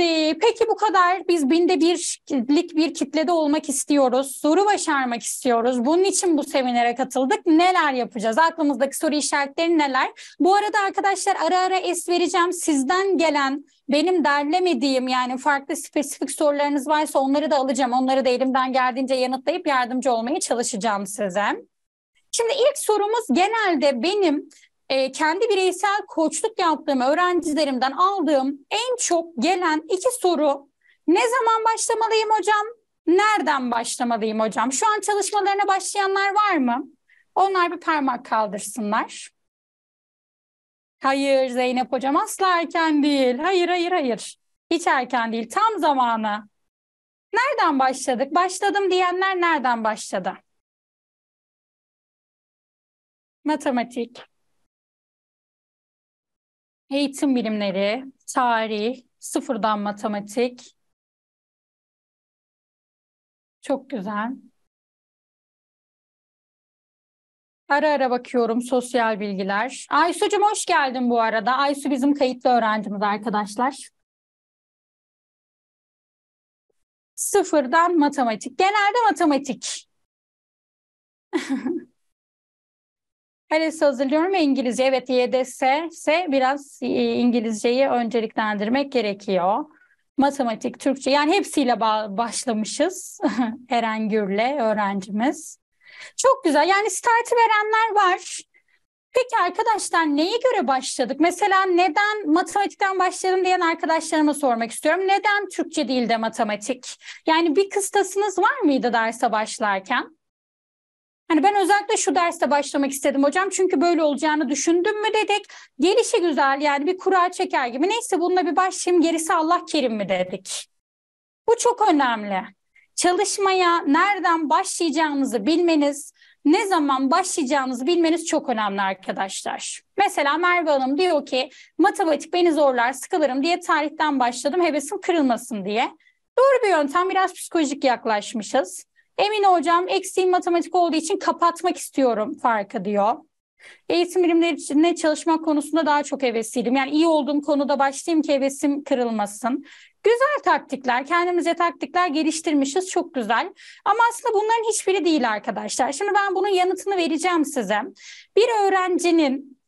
Şimdi peki bu kadar biz binde birlik bir kitlede olmak istiyoruz. Soru başarmak istiyoruz. Bunun için bu seminere katıldık. Neler yapacağız? Aklımızdaki soru işaretleri neler? Bu arada arkadaşlar ara ara es vereceğim. Sizden gelen benim derlemediğim yani farklı spesifik sorularınız varsa onları da alacağım. Onları da elimden geldiğince yanıtlayıp yardımcı olmaya çalışacağım size. Şimdi ilk sorumuz genelde benim e, kendi bireysel koçluk yaptığım öğrencilerimden aldığım en çok gelen iki soru ne zaman başlamalıyım hocam? Nereden başlamalıyım hocam? Şu an çalışmalarına başlayanlar var mı? Onlar bir parmak kaldırsınlar. Hayır Zeynep hocam asla erken değil. Hayır hayır hayır. Hiç erken değil. Tam zamanı. Nereden başladık? Başladım diyenler nereden başladı? Matematik eğitim bilimleri, tarih, sıfırdan matematik. Çok güzel. Ara ara bakıyorum sosyal bilgiler. Aysu'cum hoş geldin bu arada. Aysu bizim kayıtlı öğrencimiz arkadaşlar. Sıfırdan matematik. Genelde matematik. Her LSE hazırlıyorum ve İngilizce. Evet YDS ise biraz e, İngilizceyi önceliklendirmek gerekiyor. Matematik, Türkçe yani hepsiyle başlamışız Eren Gür'le öğrencimiz. Çok güzel yani startı verenler var. Peki arkadaşlar neye göre başladık? Mesela neden matematikten başladım diyen arkadaşlarıma sormak istiyorum. Neden Türkçe değil de matematik? Yani bir kıstasınız var mıydı derse başlarken? Hani ben özellikle şu derste başlamak istedim hocam çünkü böyle olacağını düşündüm mü dedik. Gelişi güzel yani bir kura çeker gibi neyse bununla bir başlayayım gerisi Allah kerim mi dedik. Bu çok önemli. Çalışmaya nereden başlayacağınızı bilmeniz, ne zaman başlayacağınızı bilmeniz çok önemli arkadaşlar. Mesela Merve Hanım diyor ki matematik beni zorlar sıkılırım diye tarihten başladım hevesim kırılmasın diye. Doğru bir yöntem biraz psikolojik yaklaşmışız. Emine hocam eksiğim matematik olduğu için kapatmak istiyorum farkı diyor. Eğitim bilimlerine çalışmak konusunda daha çok hevesliydim. Yani iyi olduğum konuda başlayayım ki hevesim kırılmasın. Güzel taktikler, kendimize taktikler geliştirmişiz. Çok güzel. Ama aslında bunların hiçbiri değil arkadaşlar. Şimdi ben bunun yanıtını vereceğim size. Bir öğrencinin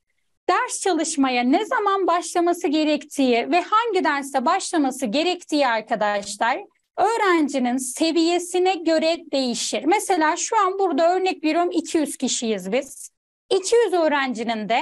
ders çalışmaya ne zaman başlaması gerektiği ve hangi derste başlaması gerektiği arkadaşlar öğrencinin seviyesine göre değişir. Mesela şu an burada örnek veriyorum 200 kişiyiz biz. 200 öğrencinin de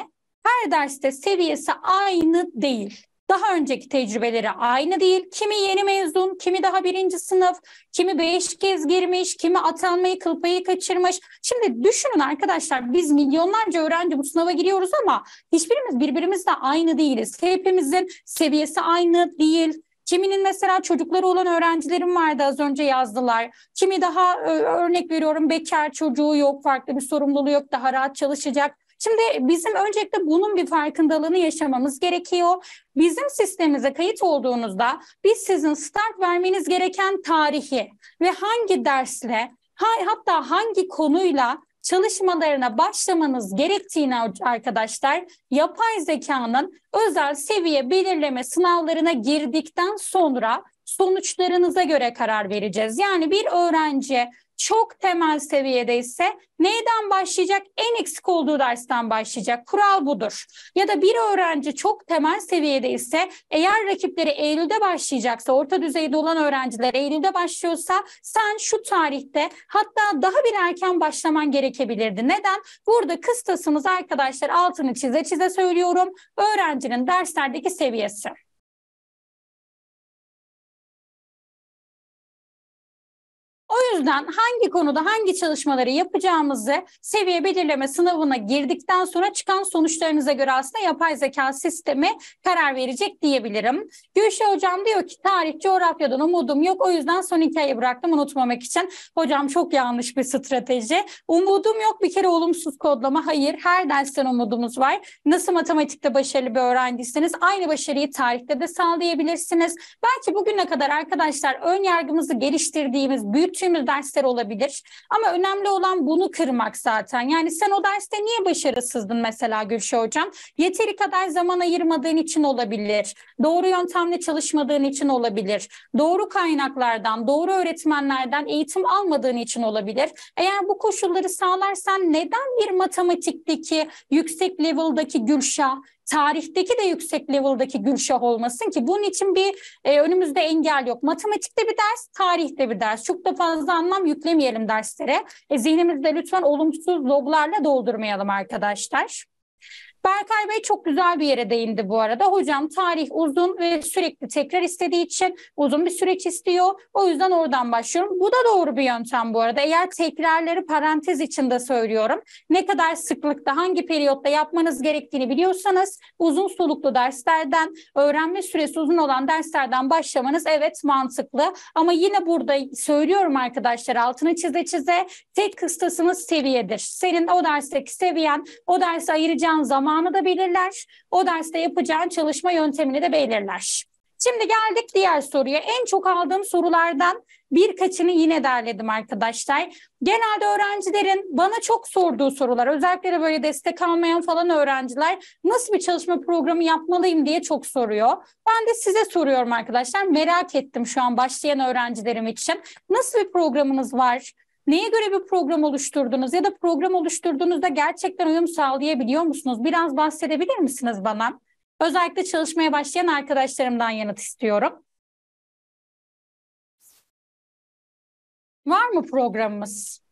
her derste seviyesi aynı değil. Daha önceki tecrübeleri aynı değil. Kimi yeni mezun, kimi daha birinci sınıf, kimi beş kez girmiş, kimi atanmayı kılpayı kaçırmış. Şimdi düşünün arkadaşlar biz milyonlarca öğrenci bu sınava giriyoruz ama hiçbirimiz birbirimizle aynı değiliz. Hepimizin seviyesi aynı değil, Kiminin mesela çocukları olan öğrencilerim vardı az önce yazdılar. Kimi daha örnek veriyorum bekar çocuğu yok, farklı bir sorumluluğu yok, daha rahat çalışacak. Şimdi bizim öncelikle bunun bir farkındalığını yaşamamız gerekiyor. Bizim sistemimize kayıt olduğunuzda biz sizin start vermeniz gereken tarihi ve hangi dersle hatta hangi konuyla çalışmalarına başlamanız gerektiğini arkadaşlar yapay zekanın özel seviye belirleme sınavlarına girdikten sonra sonuçlarınıza göre karar vereceğiz. Yani bir öğrenci çok temel seviyede ise neyden başlayacak? En eksik olduğu dersten başlayacak. Kural budur. Ya da bir öğrenci çok temel seviyede ise eğer rakipleri Eylül'de başlayacaksa, orta düzeyde olan öğrenciler Eylül'de başlıyorsa sen şu tarihte hatta daha bir erken başlaman gerekebilirdi. Neden? Burada kıstasımız arkadaşlar altını çize çize söylüyorum. Öğrencinin derslerdeki seviyesi. Bu yüzden hangi konuda hangi çalışmaları yapacağımızı seviye belirleme sınavına girdikten sonra çıkan sonuçlarınıza göre aslında yapay zeka sistemi karar verecek diyebilirim. Gülşah Hocam diyor ki tarih coğrafyadan umudum yok o yüzden son hikayeyi bıraktım unutmamak için. Hocam çok yanlış bir strateji. Umudum yok bir kere olumsuz kodlama. Hayır her dersten umudumuz var. Nasıl matematikte başarılı bir öğrendiyseniz aynı başarıyı tarihte de sağlayabilirsiniz. Belki bugüne kadar arkadaşlar ön yargımızı geliştirdiğimiz, büyüttüğümüz sürü dersler olabilir. Ama önemli olan bunu kırmak zaten. Yani sen o derste niye başarısızdın mesela Gülşah Hocam? Yeteri kadar zaman ayırmadığın için olabilir. Doğru yöntemle çalışmadığın için olabilir. Doğru kaynaklardan, doğru öğretmenlerden eğitim almadığın için olabilir. Eğer bu koşulları sağlarsan neden bir matematikteki yüksek level'daki Gülşah tarihteki de yüksek level'daki Gülşah olmasın ki bunun için bir e, önümüzde engel yok. Matematikte bir ders, tarihte bir ders. Çok da fazla anlam yüklemeyelim derslere. E, zihnimizde lütfen olumsuz loglarla doldurmayalım arkadaşlar. Berkay Bey çok güzel bir yere değindi bu arada. Hocam tarih uzun ve sürekli tekrar istediği için uzun bir süreç istiyor. O yüzden oradan başlıyorum. Bu da doğru bir yöntem bu arada. Eğer tekrarları parantez içinde söylüyorum. Ne kadar sıklıkta, hangi periyotta yapmanız gerektiğini biliyorsanız uzun soluklu derslerden, öğrenme süresi uzun olan derslerden başlamanız evet mantıklı. Ama yine burada söylüyorum arkadaşlar altını çize çize tek kıstasınız seviyedir. Senin o dersteki seviyen, o dersi ayıracağın zaman zamanı da belirler. O derste yapacağın çalışma yöntemini de belirler. Şimdi geldik diğer soruya. En çok aldığım sorulardan birkaçını yine derledim arkadaşlar. Genelde öğrencilerin bana çok sorduğu sorular, özellikle böyle destek almayan falan öğrenciler nasıl bir çalışma programı yapmalıyım diye çok soruyor. Ben de size soruyorum arkadaşlar. Merak ettim şu an başlayan öğrencilerim için. Nasıl bir programınız var? Neye göre bir program oluşturdunuz ya da program oluşturduğunuzda gerçekten uyum sağlayabiliyor musunuz? Biraz bahsedebilir misiniz bana? Özellikle çalışmaya başlayan arkadaşlarımdan yanıt istiyorum. Var mı programımız?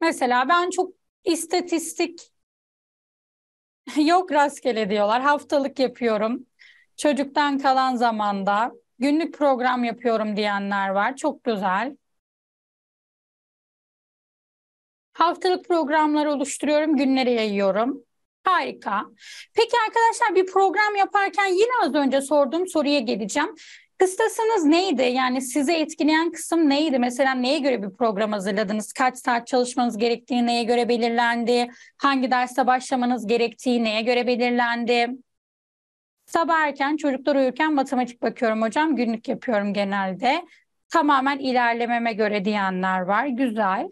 Mesela ben çok istatistik yok rastgele diyorlar. Haftalık yapıyorum. Çocuktan kalan zamanda Günlük program yapıyorum diyenler var. Çok güzel. Haftalık programlar oluşturuyorum, günleri yayıyorum. Harika. Peki arkadaşlar bir program yaparken yine az önce sorduğum soruya geleceğim. Kıstasınız neydi? Yani size etkileyen kısım neydi? Mesela neye göre bir program hazırladınız? Kaç saat çalışmanız gerektiği neye göre belirlendi? Hangi derse başlamanız gerektiği neye göre belirlendi? Sabah erken çocuklar uyurken matematik bakıyorum hocam. Günlük yapıyorum genelde. Tamamen ilerlememe göre diyenler var. Güzel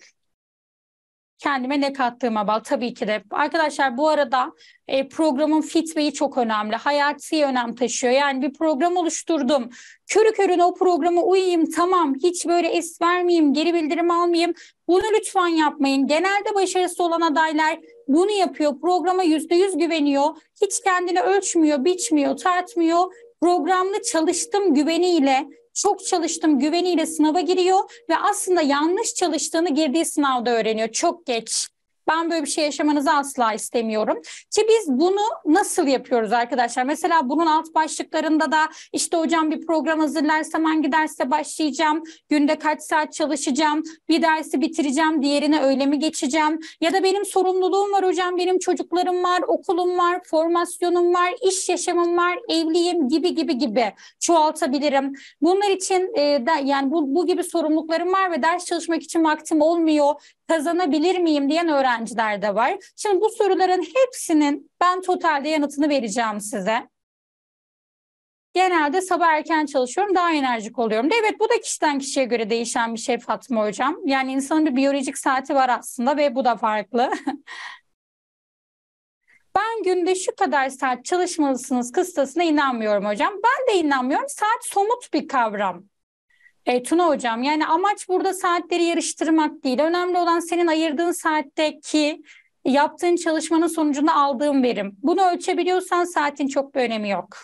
kendime ne kattığıma bağlı tabii ki de. Arkadaşlar bu arada e, programın fitmeyi çok önemli. Hayati önem taşıyor. Yani bir program oluşturdum. Körü körüne o programa uyayım tamam. Hiç böyle es vermeyeyim, geri bildirim almayayım. Bunu lütfen yapmayın. Genelde başarısı olan adaylar bunu yapıyor. Programa yüzde yüz güveniyor. Hiç kendini ölçmüyor, biçmiyor, tartmıyor. Programlı çalıştım güveniyle çok çalıştım güveniyle sınava giriyor ve aslında yanlış çalıştığını girdiği sınavda öğreniyor çok geç. Ben böyle bir şey yaşamanızı asla istemiyorum. Ki biz bunu nasıl yapıyoruz arkadaşlar? Mesela bunun alt başlıklarında da işte hocam bir program hazırlarsam hangi derse başlayacağım, günde kaç saat çalışacağım, bir dersi bitireceğim, diğerine öyle mi geçeceğim? Ya da benim sorumluluğum var hocam, benim çocuklarım var, okulum var, formasyonum var, iş yaşamım var, evliyim gibi gibi gibi çoğaltabilirim. Bunlar için e, de, yani bu, bu gibi sorumluluklarım var ve ders çalışmak için vaktim olmuyor kazanabilir miyim diyen öğrenciler de var. Şimdi bu soruların hepsinin ben totalde yanıtını vereceğim size. Genelde sabah erken çalışıyorum, daha enerjik oluyorum. De, evet bu da kişiden kişiye göre değişen bir şey Fatma Hocam. Yani insanın bir biyolojik saati var aslında ve bu da farklı. ben günde şu kadar saat çalışmalısınız kıstasına inanmıyorum hocam. Ben de inanmıyorum. Saat somut bir kavram. E, Tuna hocam yani amaç burada saatleri yarıştırmak değil. Önemli olan senin ayırdığın saatteki yaptığın çalışmanın sonucunda aldığın verim. Bunu ölçebiliyorsan saatin çok bir önemi yok.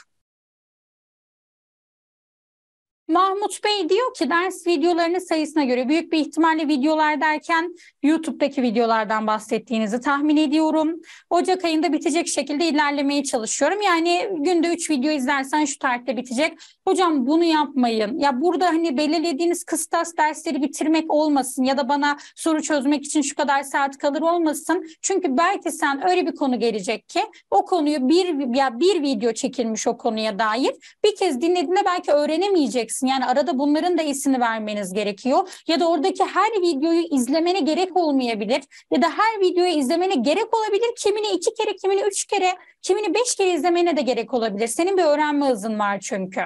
Mahmut Bey diyor ki ders videolarının sayısına göre büyük bir ihtimalle videolar derken YouTube'daki videolardan bahsettiğinizi tahmin ediyorum. Ocak ayında bitecek şekilde ilerlemeye çalışıyorum. Yani günde 3 video izlersen şu tarihte bitecek hocam bunu yapmayın. Ya burada hani belirlediğiniz kıstas dersleri bitirmek olmasın ya da bana soru çözmek için şu kadar saat kalır olmasın. Çünkü belki sen öyle bir konu gelecek ki o konuyu bir ya bir video çekilmiş o konuya dair bir kez dinlediğinde belki öğrenemeyeceksin. Yani arada bunların da isini vermeniz gerekiyor. Ya da oradaki her videoyu izlemene gerek olmayabilir. Ya da her videoyu izlemene gerek olabilir. Kimini iki kere, kimini üç kere, kimini beş kere izlemene de gerek olabilir. Senin bir öğrenme hızın var çünkü.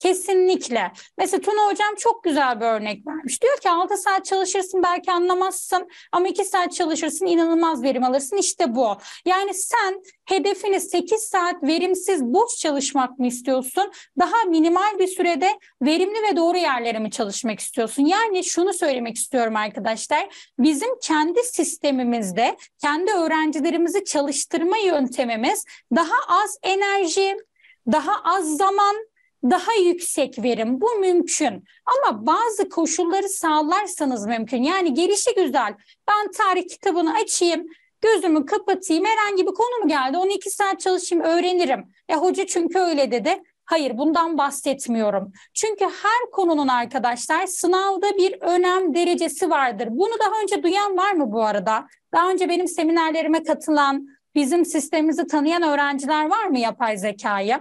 Kesinlikle. Mesela Tuna hocam çok güzel bir örnek vermiş. Diyor ki 6 saat çalışırsın belki anlamazsın ama 2 saat çalışırsın inanılmaz verim alırsın. İşte bu. Yani sen hedefini 8 saat verimsiz boş çalışmak mı istiyorsun? Daha minimal bir sürede verimli ve doğru yerlere mi çalışmak istiyorsun? Yani şunu söylemek istiyorum arkadaşlar. Bizim kendi sistemimizde kendi öğrencilerimizi çalıştırma yöntemimiz daha az enerji, daha az zaman daha yüksek verim. Bu mümkün. Ama bazı koşulları sağlarsanız mümkün. Yani gelişi güzel. Ben tarih kitabını açayım, gözümü kapatayım. Herhangi bir konu mu geldi? 12 saat çalışayım, öğrenirim. E hoca çünkü öyle dedi. Hayır bundan bahsetmiyorum. Çünkü her konunun arkadaşlar sınavda bir önem derecesi vardır. Bunu daha önce duyan var mı bu arada? Daha önce benim seminerlerime katılan, bizim sistemimizi tanıyan öğrenciler var mı yapay zekayı?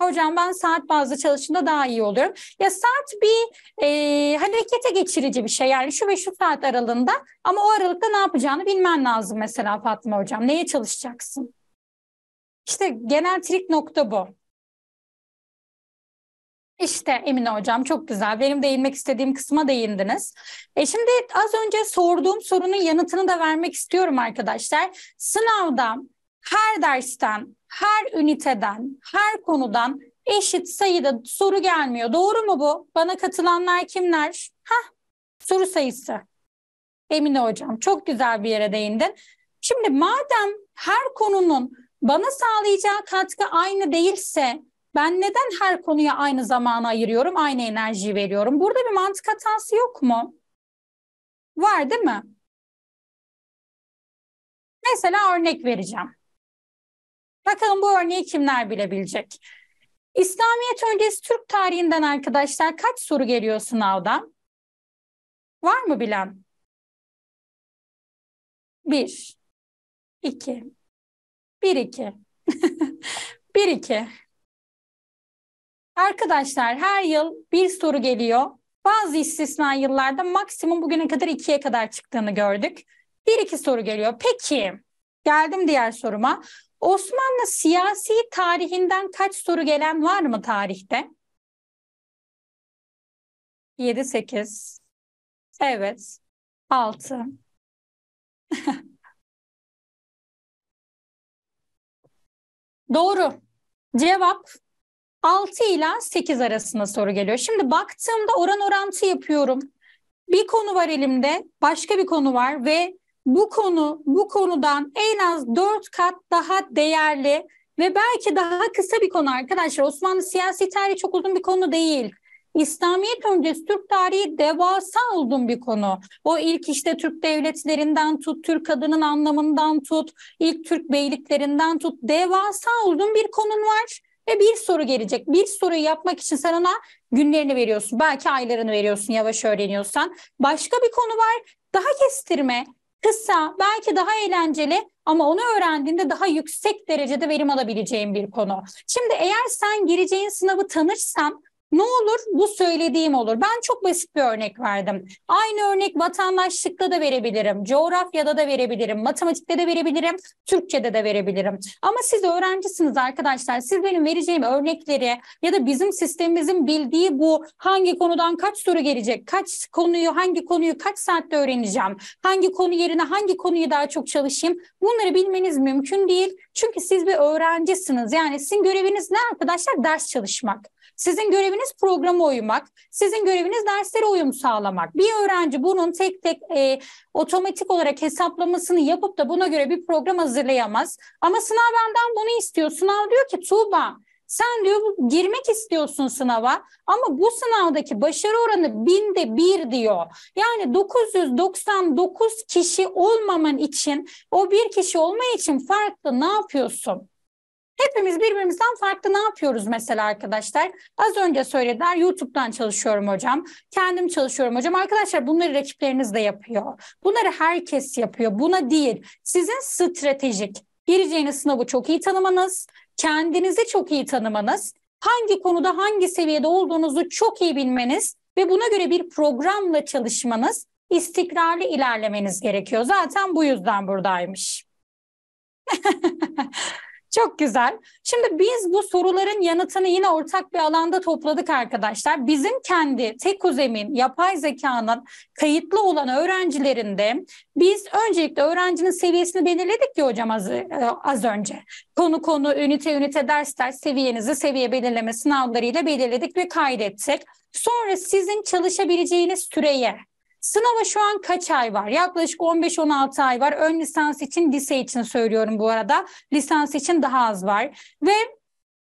Hocam ben saat bazlı çalışında daha iyi oluyorum. Ya saat bir e, harekete geçirici bir şey. Yani şu ve şu saat aralığında ama o aralıkta ne yapacağını bilmen lazım mesela Fatma Hocam. Neye çalışacaksın? İşte genel trik nokta bu. İşte Emine Hocam çok güzel. Benim değinmek istediğim kısma değindiniz. E şimdi az önce sorduğum sorunun yanıtını da vermek istiyorum arkadaşlar. Sınavda her dersten her üniteden, her konudan eşit sayıda soru gelmiyor. Doğru mu bu? Bana katılanlar kimler? Ha, soru sayısı. Emine Hocam çok güzel bir yere değindin. Şimdi madem her konunun bana sağlayacağı katkı aynı değilse ben neden her konuya aynı zamanı ayırıyorum, aynı enerjiyi veriyorum? Burada bir mantık hatası yok mu? Var değil mi? Mesela örnek vereceğim. Bakalım bu örneği kimler bilebilecek? İslamiyet öncesi Türk tarihinden arkadaşlar kaç soru geliyor sınavdan? Var mı bilen? Bir, iki, bir iki, bir iki. Arkadaşlar her yıl bir soru geliyor. Bazı istisna yıllarda maksimum bugüne kadar ikiye kadar çıktığını gördük. Bir iki soru geliyor. Peki geldim diğer soruma. Osmanlı siyasi tarihinden kaç soru gelen var mı tarihte? 7 8 Evet. 6 Doğru. Cevap 6 ile 8 arasında soru geliyor. Şimdi baktığımda oran orantı yapıyorum. Bir konu var elimde, başka bir konu var ve bu konu bu konudan en az dört kat daha değerli ve belki daha kısa bir konu arkadaşlar. Osmanlı siyasi tarihi çok uzun bir konu değil. İslamiyet öncesi Türk tarihi devasa olduğum bir konu. O ilk işte Türk devletlerinden tut, Türk kadının anlamından tut, ilk Türk beyliklerinden tut. Devasa olduğum bir konun var ve bir soru gelecek. Bir soruyu yapmak için sen ona günlerini veriyorsun. Belki aylarını veriyorsun yavaş öğreniyorsan. Başka bir konu var. Daha kestirme, kısa, belki daha eğlenceli ama onu öğrendiğinde daha yüksek derecede verim alabileceğim bir konu. Şimdi eğer sen gireceğin sınavı tanırsan ne olur? Bu söylediğim olur. Ben çok basit bir örnek verdim. Aynı örnek vatandaşlıkta da verebilirim, coğrafyada da verebilirim, matematikte de verebilirim, Türkçe'de de verebilirim. Ama siz öğrencisiniz arkadaşlar. Siz benim vereceğim örnekleri ya da bizim sistemimizin bildiği bu hangi konudan kaç soru gelecek, kaç konuyu, hangi konuyu kaç saatte öğreneceğim, hangi konu yerine hangi konuyu daha çok çalışayım bunları bilmeniz mümkün değil. Çünkü siz bir öğrencisiniz. Yani sizin göreviniz ne arkadaşlar? Ders çalışmak. Sizin göreviniz programa uymak, sizin göreviniz derslere uyum sağlamak. Bir öğrenci bunun tek tek e, otomatik olarak hesaplamasını yapıp da buna göre bir program hazırlayamaz. Ama sınav benden bunu istiyor. Sınav diyor ki Tuğba sen diyor girmek istiyorsun sınava ama bu sınavdaki başarı oranı binde bir diyor. Yani 999 kişi olmaman için o bir kişi olma için farklı ne yapıyorsun? Hepimiz birbirimizden farklı ne yapıyoruz mesela arkadaşlar? Az önce söylediler YouTube'dan çalışıyorum hocam. Kendim çalışıyorum hocam. Arkadaşlar bunları rakipleriniz de yapıyor. Bunları herkes yapıyor. Buna değil. Sizin stratejik gireceğiniz sınavı çok iyi tanımanız, kendinizi çok iyi tanımanız, hangi konuda hangi seviyede olduğunuzu çok iyi bilmeniz ve buna göre bir programla çalışmanız, istikrarlı ilerlemeniz gerekiyor. Zaten bu yüzden buradaymış. Çok güzel. Şimdi biz bu soruların yanıtını yine ortak bir alanda topladık arkadaşlar. Bizim kendi tek uzemin yapay zekanın kayıtlı olan öğrencilerinde biz öncelikle öğrencinin seviyesini belirledik ki hocam az, e, az önce. Konu konu, ünite ünite, ders ders seviyenizi seviye belirleme sınavlarıyla belirledik ve kaydettik. Sonra sizin çalışabileceğiniz süreye Sınava şu an kaç ay var? Yaklaşık 15-16 ay var. Ön lisans için, lise için söylüyorum bu arada. Lisans için daha az var. Ve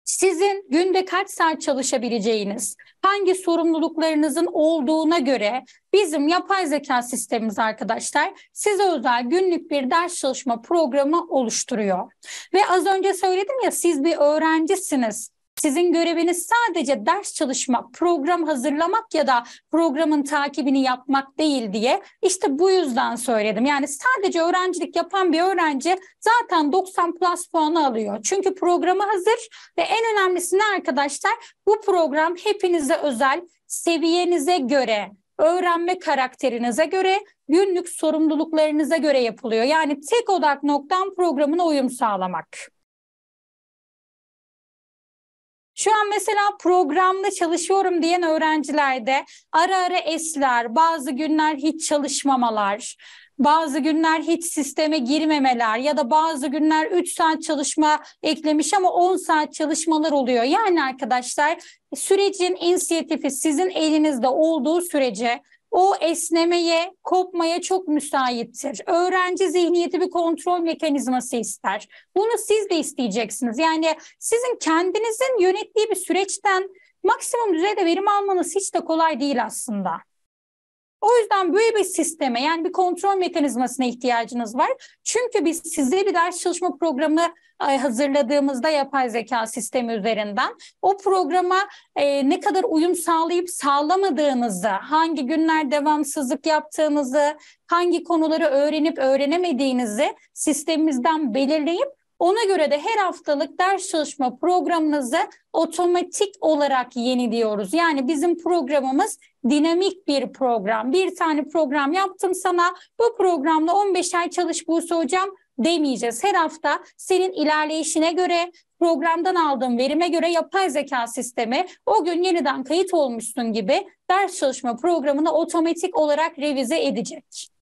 sizin günde kaç saat çalışabileceğiniz, hangi sorumluluklarınızın olduğuna göre bizim yapay zeka sistemimiz arkadaşlar size özel günlük bir ders çalışma programı oluşturuyor. Ve az önce söyledim ya siz bir öğrencisiniz. Sizin göreviniz sadece ders çalışmak, program hazırlamak ya da programın takibini yapmak değil diye işte bu yüzden söyledim. Yani sadece öğrencilik yapan bir öğrenci zaten 90 plus puanı alıyor. Çünkü programı hazır ve en önemlisi ne arkadaşlar? Bu program hepinize özel, seviyenize göre öğrenme karakterinize göre, günlük sorumluluklarınıza göre yapılıyor. Yani tek odak noktam programına uyum sağlamak. Şu an mesela programda çalışıyorum diyen öğrencilerde ara ara esler, bazı günler hiç çalışmamalar, bazı günler hiç sisteme girmemeler ya da bazı günler 3 saat çalışma eklemiş ama 10 saat çalışmalar oluyor. Yani arkadaşlar sürecin inisiyatifi sizin elinizde olduğu sürece o esnemeye, kopmaya çok müsaittir. Öğrenci zihniyeti bir kontrol mekanizması ister. Bunu siz de isteyeceksiniz. Yani sizin kendinizin yönettiği bir süreçten maksimum düzeyde verim almanız hiç de kolay değil aslında. O yüzden böyle bir sisteme yani bir kontrol mekanizmasına ihtiyacınız var. Çünkü biz size bir ders çalışma programı e, hazırladığımızda yapay zeka sistemi üzerinden o programa e, ne kadar uyum sağlayıp sağlamadığınızı, hangi günler devamsızlık yaptığınızı, hangi konuları öğrenip öğrenemediğinizi sistemimizden belirleyip ona göre de her haftalık ders çalışma programınızı otomatik olarak yeniliyoruz. Yani bizim programımız dinamik bir program. Bir tane program yaptım sana. Bu programla 15 ay çalış Buse hocam demeyeceğiz. Her hafta senin ilerleyişine göre programdan aldığım verime göre yapay zeka sistemi o gün yeniden kayıt olmuşsun gibi ders çalışma programını otomatik olarak revize edecek.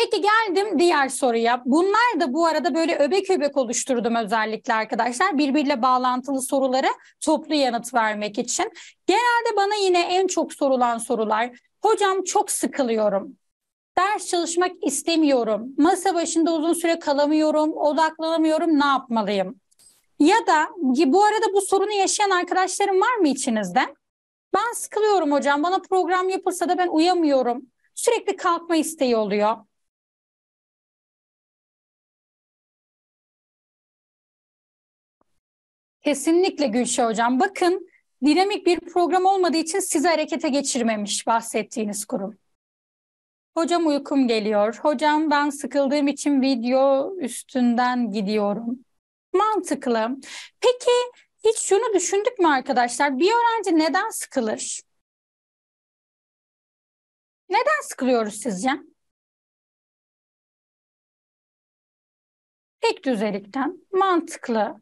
Peki geldim diğer soruya. Bunlar da bu arada böyle öbek öbek oluşturdum özellikle arkadaşlar. Birbiriyle bağlantılı sorulara toplu yanıt vermek için. Genelde bana yine en çok sorulan sorular. Hocam çok sıkılıyorum. Ders çalışmak istemiyorum. Masa başında uzun süre kalamıyorum. Odaklanamıyorum. Ne yapmalıyım? Ya da bu arada bu sorunu yaşayan arkadaşlarım var mı içinizde? Ben sıkılıyorum hocam. Bana program yapılsa da ben uyamıyorum. Sürekli kalkma isteği oluyor. Kesinlikle Gülşah Hocam. Bakın dinamik bir program olmadığı için sizi harekete geçirmemiş bahsettiğiniz kurum. Hocam uykum geliyor. Hocam ben sıkıldığım için video üstünden gidiyorum. Mantıklı. Peki hiç şunu düşündük mü arkadaşlar? Bir öğrenci neden sıkılır? Neden sıkılıyoruz sizce? Tek düzelikten mantıklı.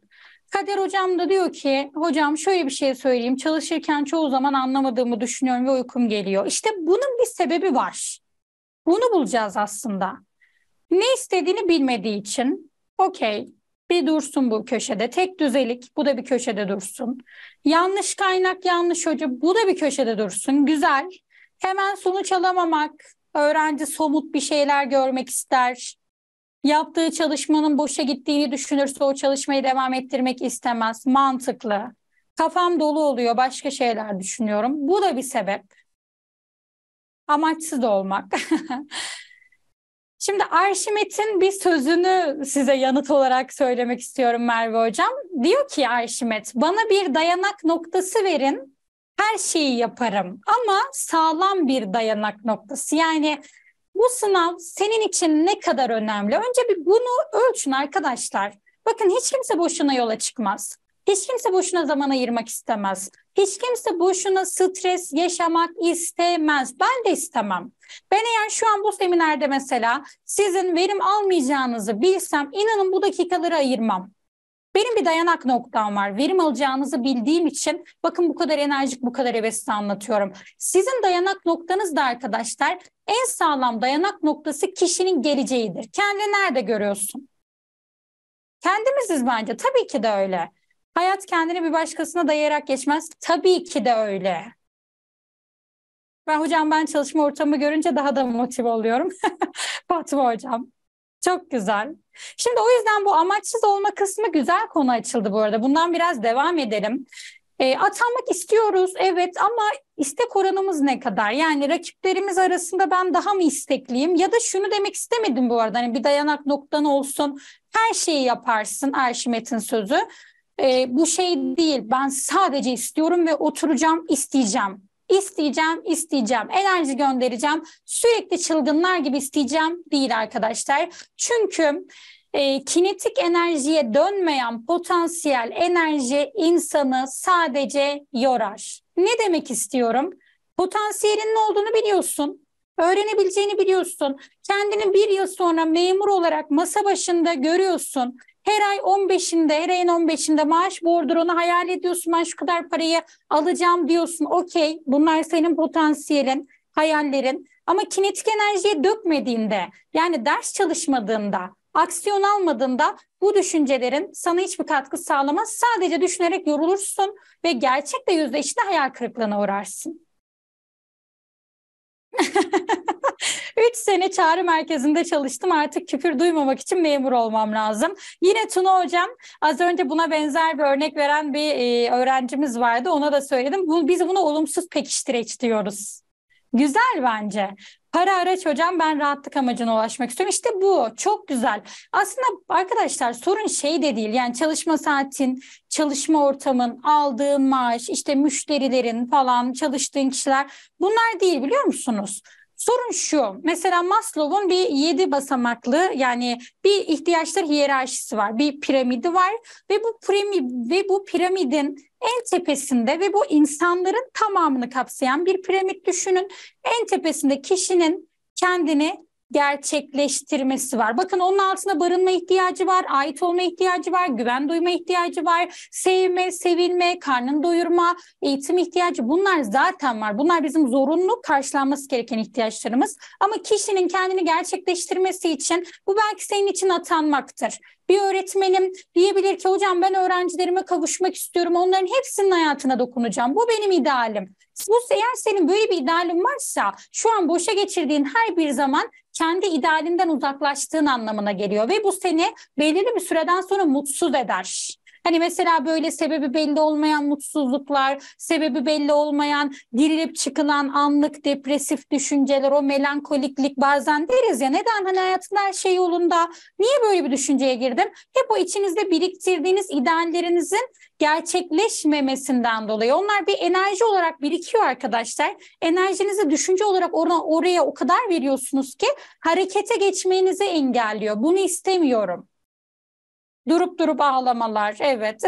Kader hocam da diyor ki hocam şöyle bir şey söyleyeyim çalışırken çoğu zaman anlamadığımı düşünüyorum ve uykum geliyor. İşte bunun bir sebebi var. Bunu bulacağız aslında. Ne istediğini bilmediği için okey bir dursun bu köşede. Tek düzelik bu da bir köşede dursun. Yanlış kaynak yanlış hoca bu da bir köşede dursun. Güzel. Hemen sonuç alamamak, öğrenci somut bir şeyler görmek ister. Yaptığı çalışmanın boşa gittiğini düşünürse o çalışmayı devam ettirmek istemez. Mantıklı. Kafam dolu oluyor, başka şeyler düşünüyorum. Bu da bir sebep. Amaçsız olmak. Şimdi Arşimet'in bir sözünü size yanıt olarak söylemek istiyorum Merve Hocam. Diyor ki Arşimet, bana bir dayanak noktası verin, her şeyi yaparım ama sağlam bir dayanak noktası. Yani bu sınav senin için ne kadar önemli? Önce bir bunu ölçün arkadaşlar. Bakın hiç kimse boşuna yola çıkmaz. Hiç kimse boşuna zaman ayırmak istemez. Hiç kimse boşuna stres yaşamak istemez. Ben de istemem. Ben eğer şu an bu seminerde mesela sizin verim almayacağınızı bilsem inanın bu dakikaları ayırmam. Benim bir dayanak noktam var. Verim alacağınızı bildiğim için bakın bu kadar enerjik, bu kadar hevesli anlatıyorum. Sizin dayanak noktanız da arkadaşlar en sağlam dayanak noktası kişinin geleceğidir. Kendini nerede görüyorsun? Kendimiziz bence. Tabii ki de öyle. Hayat kendini bir başkasına dayayarak geçmez. Tabii ki de öyle. Ben hocam ben çalışma ortamı görünce daha da motive oluyorum. Fatma hocam. Çok güzel. Şimdi o yüzden bu amaçsız olma kısmı güzel konu açıldı bu arada. Bundan biraz devam edelim. E, atanmak istiyoruz evet ama istek oranımız ne kadar? Yani rakiplerimiz arasında ben daha mı istekliyim? Ya da şunu demek istemedim bu arada hani bir dayanak noktan olsun her şeyi yaparsın Arşimet'in sözü. E, bu şey değil ben sadece istiyorum ve oturacağım isteyeceğim. İsteyeceğim, isteyeceğim. Enerji göndereceğim. Sürekli çılgınlar gibi isteyeceğim değil arkadaşlar. Çünkü e, kinetik enerjiye dönmeyen potansiyel enerji insanı sadece yorar. Ne demek istiyorum? Potansiyelin ne olduğunu biliyorsun öğrenebileceğini biliyorsun. Kendini bir yıl sonra memur olarak masa başında görüyorsun. Her ay 15'inde, her ayın 15'inde maaş bordronu hayal ediyorsun. Ben şu kadar parayı alacağım diyorsun. Okey, bunlar senin potansiyelin, hayallerin. Ama kinetik enerjiye dökmediğinde, yani ders çalışmadığında, aksiyon almadığında bu düşüncelerin sana hiçbir katkı sağlamaz. Sadece düşünerek yorulursun ve gerçekle yüzleşte hayal kırıklığına uğrarsın. Üç sene çağrı merkezinde çalıştım. Artık küfür duymamak için memur olmam lazım. Yine Tuna Hocam az önce buna benzer bir örnek veren bir e, öğrencimiz vardı. Ona da söyledim. Bu, biz bunu olumsuz pekiştireç diyoruz. Güzel bence. Para araç hocam ben rahatlık amacına ulaşmak istiyorum. İşte bu çok güzel. Aslında arkadaşlar sorun şey de değil. Yani çalışma saatin, çalışma ortamın, aldığın maaş, işte müşterilerin falan, çalıştığın kişiler bunlar değil biliyor musunuz? Sorun şu. Mesela Maslow'un bir yedi basamaklı yani bir ihtiyaçlar hiyerarşisi var. Bir piramidi var ve bu piramid ve bu piramidin en tepesinde ve bu insanların tamamını kapsayan bir piramit düşünün. En tepesinde kişinin kendini gerçekleştirmesi var. Bakın onun altında barınma ihtiyacı var, ait olma ihtiyacı var, güven duyma ihtiyacı var, sevme, sevilme, karnın doyurma, eğitim ihtiyacı bunlar zaten var. Bunlar bizim zorunlu karşılanması gereken ihtiyaçlarımız. Ama kişinin kendini gerçekleştirmesi için bu belki senin için atanmaktır. Bir öğretmenim diyebilir ki hocam ben öğrencilerime kavuşmak istiyorum. Onların hepsinin hayatına dokunacağım. Bu benim idealim. Bu eğer senin böyle bir idealin varsa şu an boşa geçirdiğin her bir zaman kendi idealinden uzaklaştığın anlamına geliyor ve bu seni belirli bir süreden sonra mutsuz eder. Hani mesela böyle sebebi belli olmayan mutsuzluklar, sebebi belli olmayan dirilip çıkılan anlık depresif düşünceler, o melankoliklik bazen deriz ya neden hani hayatında her şey yolunda, niye böyle bir düşünceye girdim? Hep o içinizde biriktirdiğiniz ideallerinizin gerçekleşmemesinden dolayı onlar bir enerji olarak birikiyor arkadaşlar. Enerjinizi düşünce olarak ona oraya o kadar veriyorsunuz ki harekete geçmenizi engelliyor. Bunu istemiyorum durup durup ağlamalar evet.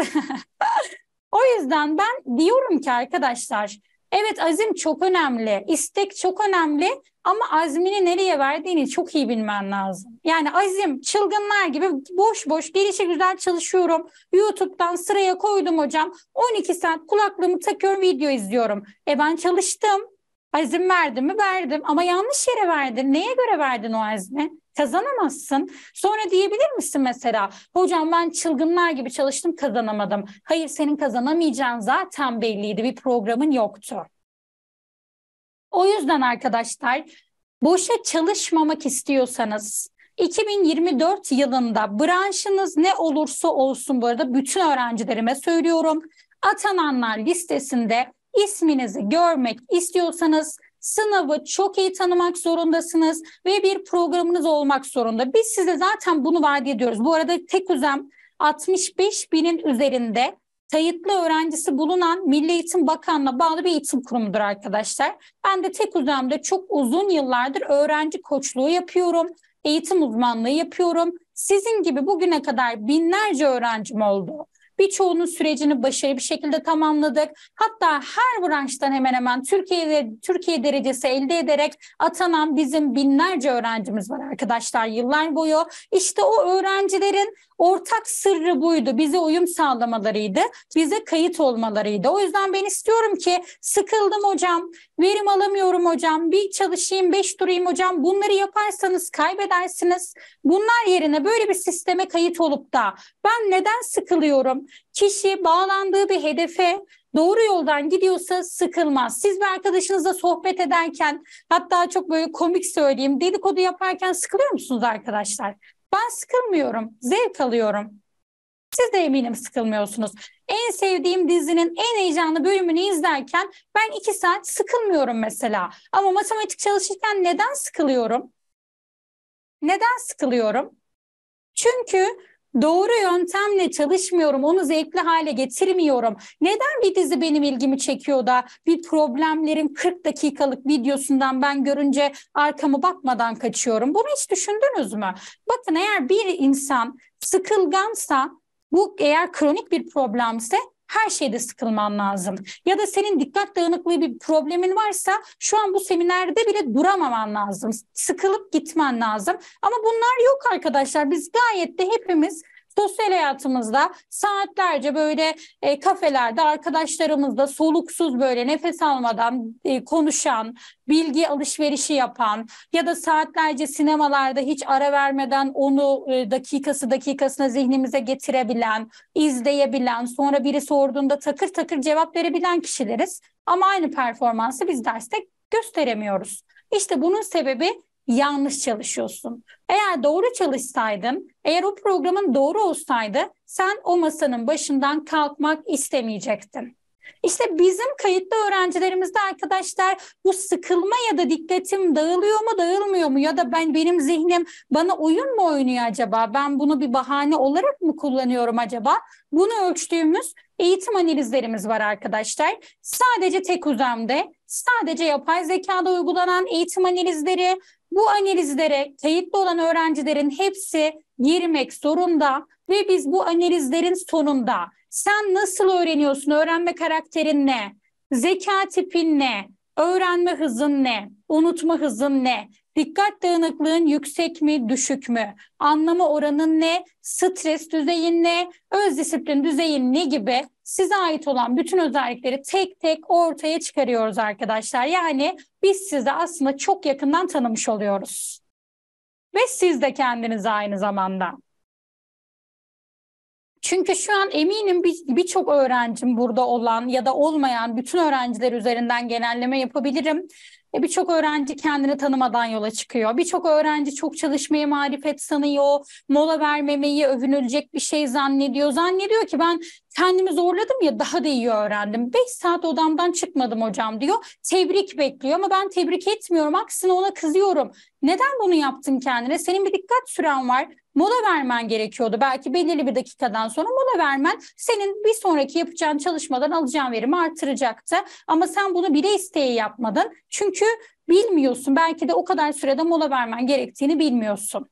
o yüzden ben diyorum ki arkadaşlar evet azim çok önemli, istek çok önemli ama azmini nereye verdiğini çok iyi bilmen lazım. Yani azim çılgınlar gibi boş boş gelişe güzel çalışıyorum. YouTube'dan sıraya koydum hocam. 12 saat kulaklığımı takıyorum video izliyorum. E ben çalıştım azim verdim mi? Verdim. Ama yanlış yere verdin. Neye göre verdin o azmi? Kazanamazsın. Sonra diyebilir misin mesela? Hocam ben çılgınlar gibi çalıştım kazanamadım. Hayır senin kazanamayacağın zaten belliydi. Bir programın yoktu. O yüzden arkadaşlar boşa çalışmamak istiyorsanız 2024 yılında branşınız ne olursa olsun bu arada bütün öğrencilerime söylüyorum. Atananlar listesinde isminizi görmek istiyorsanız sınavı çok iyi tanımak zorundasınız ve bir programınız olmak zorunda. Biz size zaten bunu vaat ediyoruz. Bu arada tek üzem 65 binin üzerinde kayıtlı öğrencisi bulunan Milli Eğitim bakanlığı bağlı bir eğitim kurumudur arkadaşlar. Ben de tek uzamda çok uzun yıllardır öğrenci koçluğu yapıyorum, eğitim uzmanlığı yapıyorum. Sizin gibi bugüne kadar binlerce öğrencim oldu. Birçoğunun sürecini başarılı bir şekilde tamamladık. Hatta her branştan hemen hemen Türkiye'de Türkiye derecesi elde ederek atanan bizim binlerce öğrencimiz var arkadaşlar yıllar boyu. İşte o öğrencilerin Ortak sırrı buydu. Bize uyum sağlamalarıydı. Bize kayıt olmalarıydı. O yüzden ben istiyorum ki sıkıldım hocam, verim alamıyorum hocam, bir çalışayım, beş durayım hocam. Bunları yaparsanız kaybedersiniz. Bunlar yerine böyle bir sisteme kayıt olup da ben neden sıkılıyorum? Kişi bağlandığı bir hedefe doğru yoldan gidiyorsa sıkılmaz. Siz bir arkadaşınızla sohbet ederken hatta çok böyle komik söyleyeyim dedikodu yaparken sıkılıyor musunuz arkadaşlar? Ben sıkılmıyorum, zevk alıyorum. Siz de eminim sıkılmıyorsunuz. En sevdiğim dizinin en heyecanlı bölümünü izlerken ben iki saat sıkılmıyorum mesela. Ama matematik çalışırken neden sıkılıyorum? Neden sıkılıyorum? Çünkü doğru yöntemle çalışmıyorum, onu zevkli hale getirmiyorum. Neden bir dizi benim ilgimi çekiyor da bir problemlerin 40 dakikalık videosundan ben görünce arkamı bakmadan kaçıyorum? Bunu hiç düşündünüz mü? Bakın eğer bir insan sıkılgansa bu eğer kronik bir problemse her şeyde sıkılman lazım. Ya da senin dikkat dağınıklığı bir problemin varsa şu an bu seminerde bile duramaman lazım. Sıkılıp gitmen lazım. Ama bunlar yok arkadaşlar. Biz gayet de hepimiz Sosyal hayatımızda saatlerce böyle e, kafelerde arkadaşlarımızla soluksuz böyle nefes almadan e, konuşan, bilgi alışverişi yapan ya da saatlerce sinemalarda hiç ara vermeden onu e, dakikası dakikasına zihnimize getirebilen, izleyebilen, sonra biri sorduğunda takır takır cevap verebilen kişileriz. Ama aynı performansı biz derste gösteremiyoruz. İşte bunun sebebi yanlış çalışıyorsun. Eğer doğru çalışsaydın, eğer o programın doğru olsaydı sen o masanın başından kalkmak istemeyecektin. İşte bizim kayıtlı öğrencilerimizde arkadaşlar bu sıkılma ya da dikkatim dağılıyor mu dağılmıyor mu ya da ben benim zihnim bana oyun mu oynuyor acaba ben bunu bir bahane olarak mı kullanıyorum acaba bunu ölçtüğümüz eğitim analizlerimiz var arkadaşlar. Sadece tek uzamda sadece yapay zekada uygulanan eğitim analizleri bu analizlere kayıtlı olan öğrencilerin hepsi girmek zorunda ve biz bu analizlerin sonunda sen nasıl öğreniyorsun, öğrenme karakterin ne, zeka tipin ne, öğrenme hızın ne, unutma hızın ne, dikkat dağınıklığın yüksek mi, düşük mü, anlama oranın ne, stres düzeyin ne, öz disiplin düzeyin ne gibi size ait olan bütün özellikleri tek tek ortaya çıkarıyoruz arkadaşlar. Yani biz sizi aslında çok yakından tanımış oluyoruz. Ve siz de kendinizi aynı zamanda. Çünkü şu an eminim birçok bir öğrencim burada olan ya da olmayan bütün öğrenciler üzerinden genelleme yapabilirim. E, Birçok öğrenci kendini tanımadan yola çıkıyor. Birçok öğrenci çok çalışmayı marifet sanıyor. Mola vermemeyi övünülecek bir şey zannediyor. Zannediyor ki ben kendimi zorladım ya daha da iyi öğrendim. Beş saat odamdan çıkmadım hocam diyor. Tebrik bekliyor ama ben tebrik etmiyorum. Aksine ona kızıyorum. Neden bunu yaptın kendine? Senin bir dikkat süren var mola vermen gerekiyordu. Belki belirli bir dakikadan sonra mola vermen senin bir sonraki yapacağın çalışmadan alacağın verimi artıracaktı. Ama sen bunu bile isteği yapmadın. Çünkü bilmiyorsun. Belki de o kadar sürede mola vermen gerektiğini bilmiyorsun.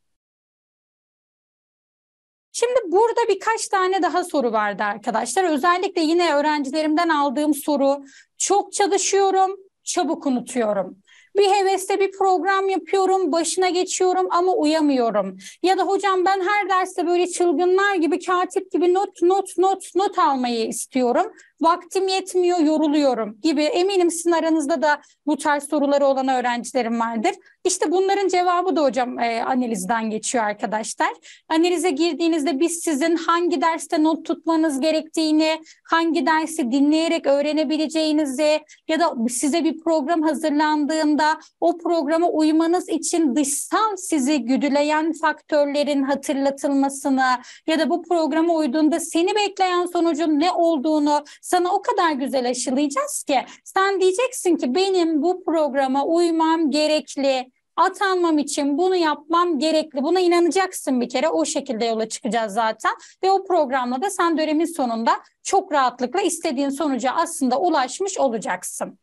Şimdi burada birkaç tane daha soru vardı arkadaşlar. Özellikle yine öğrencilerimden aldığım soru çok çalışıyorum, çabuk unutuyorum. Bir heveste bir program yapıyorum, başına geçiyorum ama uyamıyorum. Ya da hocam ben her derste böyle çılgınlar gibi katip gibi not not not not almayı istiyorum vaktim yetmiyor, yoruluyorum gibi. Eminim sizin aranızda da bu tarz soruları olan öğrencilerim vardır. İşte bunların cevabı da hocam e, analizden geçiyor arkadaşlar. Analize girdiğinizde biz sizin hangi derste not tutmanız gerektiğini, hangi dersi dinleyerek öğrenebileceğinizi ya da size bir program hazırlandığında o programa uymanız için dışsal sizi güdüleyen faktörlerin hatırlatılmasını ya da bu programa uyduğunda seni bekleyen sonucun ne olduğunu, sana o kadar güzel aşılayacağız ki sen diyeceksin ki benim bu programa uymam gerekli atanmam için bunu yapmam gerekli. Buna inanacaksın bir kere. O şekilde yola çıkacağız zaten. Ve o programla da sen dönemin sonunda çok rahatlıkla istediğin sonuca aslında ulaşmış olacaksın.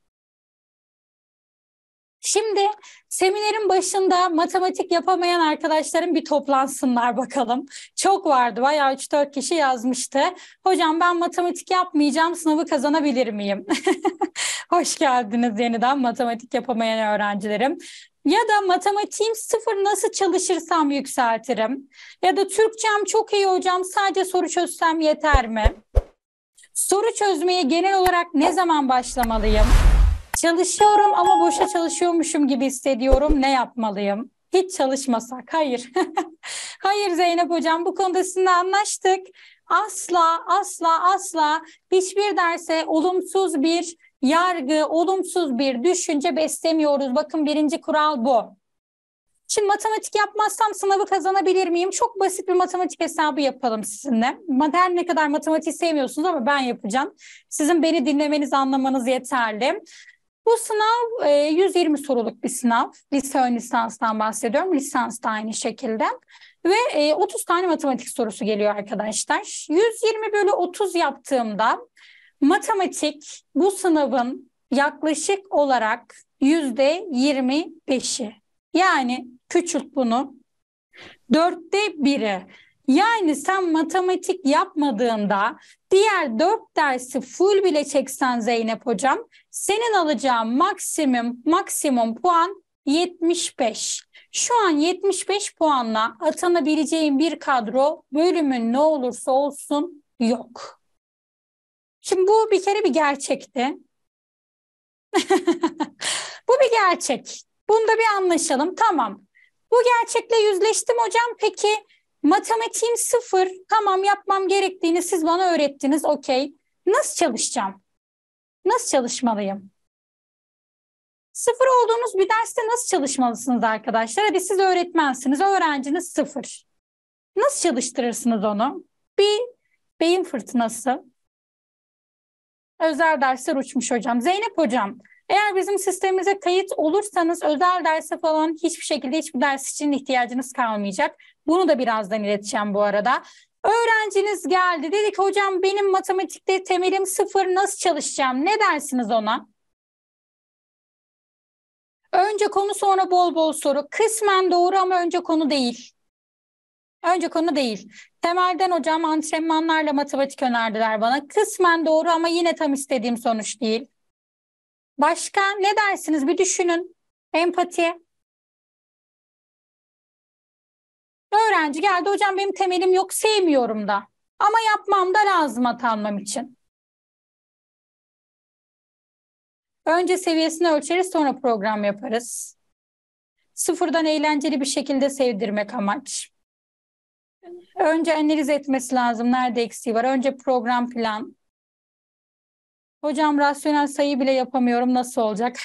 Şimdi seminerin başında matematik yapamayan arkadaşların bir toplansınlar bakalım. Çok vardı bayağı 3-4 kişi yazmıştı. Hocam ben matematik yapmayacağım sınavı kazanabilir miyim? Hoş geldiniz yeniden matematik yapamayan öğrencilerim. Ya da matematiğim sıfır nasıl çalışırsam yükseltirim. Ya da Türkçem çok iyi hocam sadece soru çözsem yeter mi? Soru çözmeye genel olarak ne zaman başlamalıyım? Çalışıyorum ama boşa çalışıyormuşum gibi hissediyorum. Ne yapmalıyım? Hiç çalışmasak. Hayır. Hayır Zeynep Hocam bu konuda sizinle anlaştık. Asla asla asla hiçbir derse olumsuz bir yargı, olumsuz bir düşünce beslemiyoruz. Bakın birinci kural bu. Şimdi matematik yapmazsam sınavı kazanabilir miyim? Çok basit bir matematik hesabı yapalım sizinle. Her ne kadar matematiği sevmiyorsunuz ama ben yapacağım. Sizin beni dinlemeniz, anlamanız yeterli. Bu sınav e, 120 soruluk bir sınav. Lise ön lisanstan bahsediyorum. Lisans da aynı şekilde. Ve e, 30 tane matematik sorusu geliyor arkadaşlar. 120 bölü 30 yaptığımda matematik bu sınavın yaklaşık olarak yüzde 25'i. Yani küçült bunu. Dörtte biri. Yani sen matematik yapmadığında diğer dört dersi full bile çeksen Zeynep hocam senin alacağın maksimum maksimum puan 75. Şu an 75 puanla atanabileceğin bir kadro bölümün ne olursa olsun yok. Şimdi bu bir kere bir gerçekti. bu bir gerçek. Bunda bir anlaşalım. Tamam. Bu gerçekle yüzleştim hocam. Peki Matematiğim sıfır. Tamam yapmam gerektiğini siz bana öğrettiniz. Okey. Nasıl çalışacağım? Nasıl çalışmalıyım? Sıfır olduğunuz bir derste nasıl çalışmalısınız arkadaşlar? Hadi siz öğretmensiniz, öğrenciniz sıfır. Nasıl çalıştırırsınız onu? Bir beyin fırtınası. Özel dersler uçmuş hocam. Zeynep hocam, eğer bizim sistemimize kayıt olursanız özel derse falan hiçbir şekilde hiçbir ders için ihtiyacınız kalmayacak. Bunu da birazdan ileteceğim bu arada. Öğrenciniz geldi dedi ki hocam benim matematikte temelim sıfır nasıl çalışacağım ne dersiniz ona? Önce konu sonra bol bol soru. Kısmen doğru ama önce konu değil. Önce konu değil. Temelden hocam antrenmanlarla matematik önerdiler bana. Kısmen doğru ama yine tam istediğim sonuç değil. Başka ne dersiniz bir düşünün. Empati. Öğrenci geldi hocam benim temelim yok sevmiyorum da ama yapmam da lazım atanmam için. Önce seviyesini ölçeriz sonra program yaparız. Sıfırdan eğlenceli bir şekilde sevdirmek amaç. Önce analiz etmesi lazım. Nerede eksiği var? Önce program plan. Hocam rasyonel sayı bile yapamıyorum. Nasıl olacak?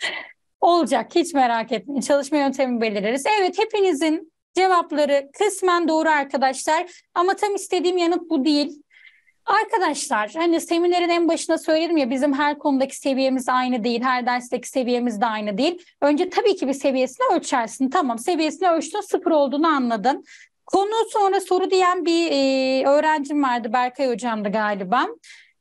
olacak. Hiç merak etmeyin. Çalışma yöntemi belirleriz. Evet hepinizin Cevapları kısmen doğru arkadaşlar ama tam istediğim yanıt bu değil. Arkadaşlar hani seminerin en başına söyledim ya bizim her konudaki seviyemiz aynı değil, her dersteki seviyemiz de aynı değil. Önce tabii ki bir seviyesini ölçersin. Tamam seviyesini ölçtün sıfır olduğunu anladın. Konu sonra soru diyen bir e, öğrencim vardı Berkay hocamdı galiba.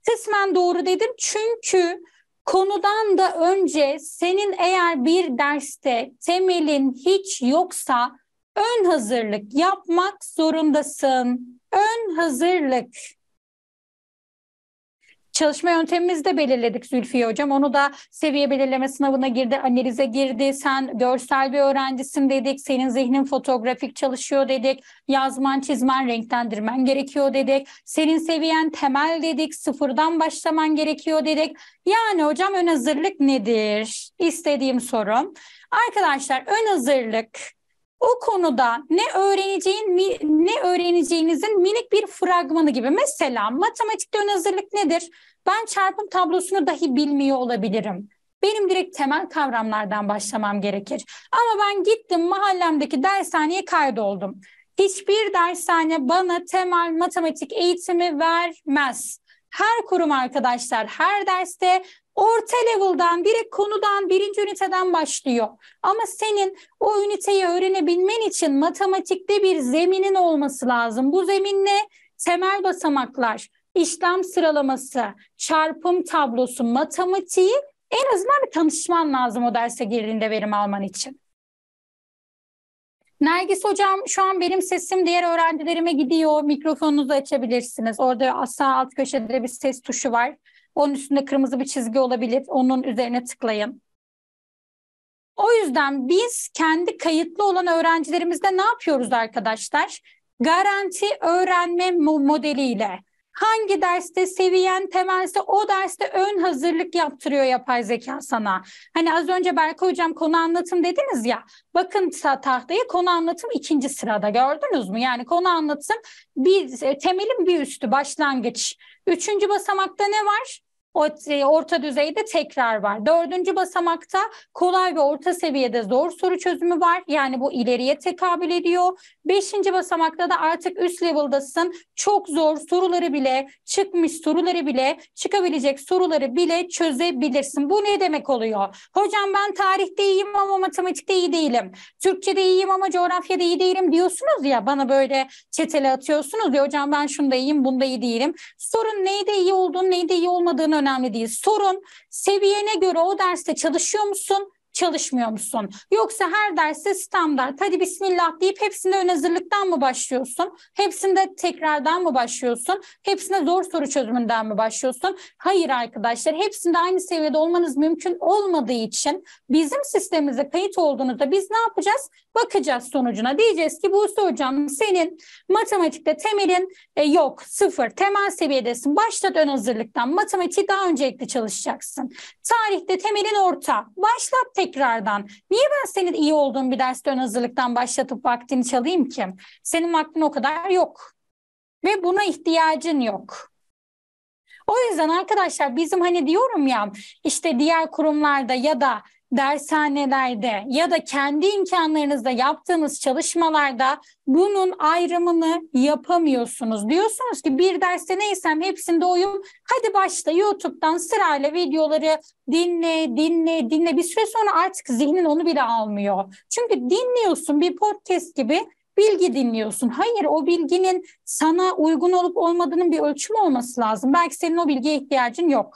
Kısmen doğru dedim çünkü konudan da önce senin eğer bir derste temelin hiç yoksa Ön hazırlık yapmak zorundasın. Ön hazırlık. Çalışma yöntemimizi de belirledik Zülfiye Hocam. Onu da seviye belirleme sınavına girdi, analize girdi. Sen görsel bir öğrencisin dedik. Senin zihnin fotoğrafik çalışıyor dedik. Yazman, çizmen, renklendirmen gerekiyor dedik. Senin seviyen temel dedik. Sıfırdan başlaman gerekiyor dedik. Yani hocam ön hazırlık nedir? İstediğim sorum. Arkadaşlar ön hazırlık o konuda ne öğreneceğin ne öğreneceğinizin minik bir fragmanı gibi. Mesela matematikte ön hazırlık nedir? Ben çarpım tablosunu dahi bilmiyor olabilirim. Benim direkt temel kavramlardan başlamam gerekir. Ama ben gittim mahallemdeki dershaneye kaydoldum. Hiçbir dershane bana temel matematik eğitimi vermez. Her kurum arkadaşlar her derste orta level'dan biri konudan birinci üniteden başlıyor. Ama senin o üniteyi öğrenebilmen için matematikte bir zeminin olması lazım. Bu zeminle temel basamaklar, işlem sıralaması, çarpım tablosu, matematiği en azından bir tanışman lazım o derse girdiğinde verim alman için. Nergis hocam şu an benim sesim diğer öğrencilerime gidiyor. Mikrofonunuzu açabilirsiniz. Orada sağ alt köşede bir ses tuşu var. Onun üstünde kırmızı bir çizgi olabilir. Onun üzerine tıklayın. O yüzden biz kendi kayıtlı olan öğrencilerimizde ne yapıyoruz arkadaşlar? Garanti öğrenme modeliyle Hangi derste seviyen temelse o derste ön hazırlık yaptırıyor yapay zeka sana. Hani az önce Berkay Hocam konu anlatım dediniz ya. Bakın tahtaya konu anlatım ikinci sırada gördünüz mü? Yani konu anlatım bir e, temelin bir üstü başlangıç. Üçüncü basamakta ne var? Şey, orta düzeyde tekrar var. Dördüncü basamakta kolay ve orta seviyede zor soru çözümü var. Yani bu ileriye tekabül ediyor. Beşinci basamakta da artık üst level'dasın. Çok zor soruları bile, çıkmış soruları bile, çıkabilecek soruları bile çözebilirsin. Bu ne demek oluyor? Hocam ben tarihte iyiyim ama matematikte iyi değilim. Türkçe'de iyiyim ama coğrafyada iyi değilim diyorsunuz ya bana böyle çetele atıyorsunuz ya hocam ben şunda iyiyim bunda iyi değilim. Sorun neyde iyi olduğunu neyde iyi olmadığını önemli değil. Sorun seviyene göre o derste çalışıyor musun? çalışmıyor musun? Yoksa her derste standart hadi bismillah deyip hepsinde ön hazırlıktan mı başlıyorsun? Hepsinde tekrardan mı başlıyorsun? Hepsinde zor soru çözümünden mi başlıyorsun? Hayır arkadaşlar hepsinde aynı seviyede olmanız mümkün olmadığı için bizim sistemimize kayıt olduğunuzda biz ne yapacağız? bakacağız sonucuna. Diyeceğiz ki Buse Hocam senin matematikte temelin e, yok, sıfır, temel seviyedesin. Başlat ön hazırlıktan. Matematiği daha öncelikli çalışacaksın. Tarihte temelin orta. Başlat tekrardan. Niye ben senin iyi olduğun bir derste ön hazırlıktan başlatıp vaktini çalayım ki? Senin vaktin o kadar yok. Ve buna ihtiyacın yok. O yüzden arkadaşlar bizim hani diyorum ya işte diğer kurumlarda ya da dershanelerde ya da kendi imkanlarınızda yaptığınız çalışmalarda bunun ayrımını yapamıyorsunuz. Diyorsunuz ki bir derste neysem hepsinde oyum. Hadi başla YouTube'dan sırayla videoları dinle, dinle, dinle. Bir süre sonra artık zihnin onu bile almıyor. Çünkü dinliyorsun bir podcast gibi bilgi dinliyorsun. Hayır o bilginin sana uygun olup olmadığının bir ölçümü olması lazım. Belki senin o bilgiye ihtiyacın yok.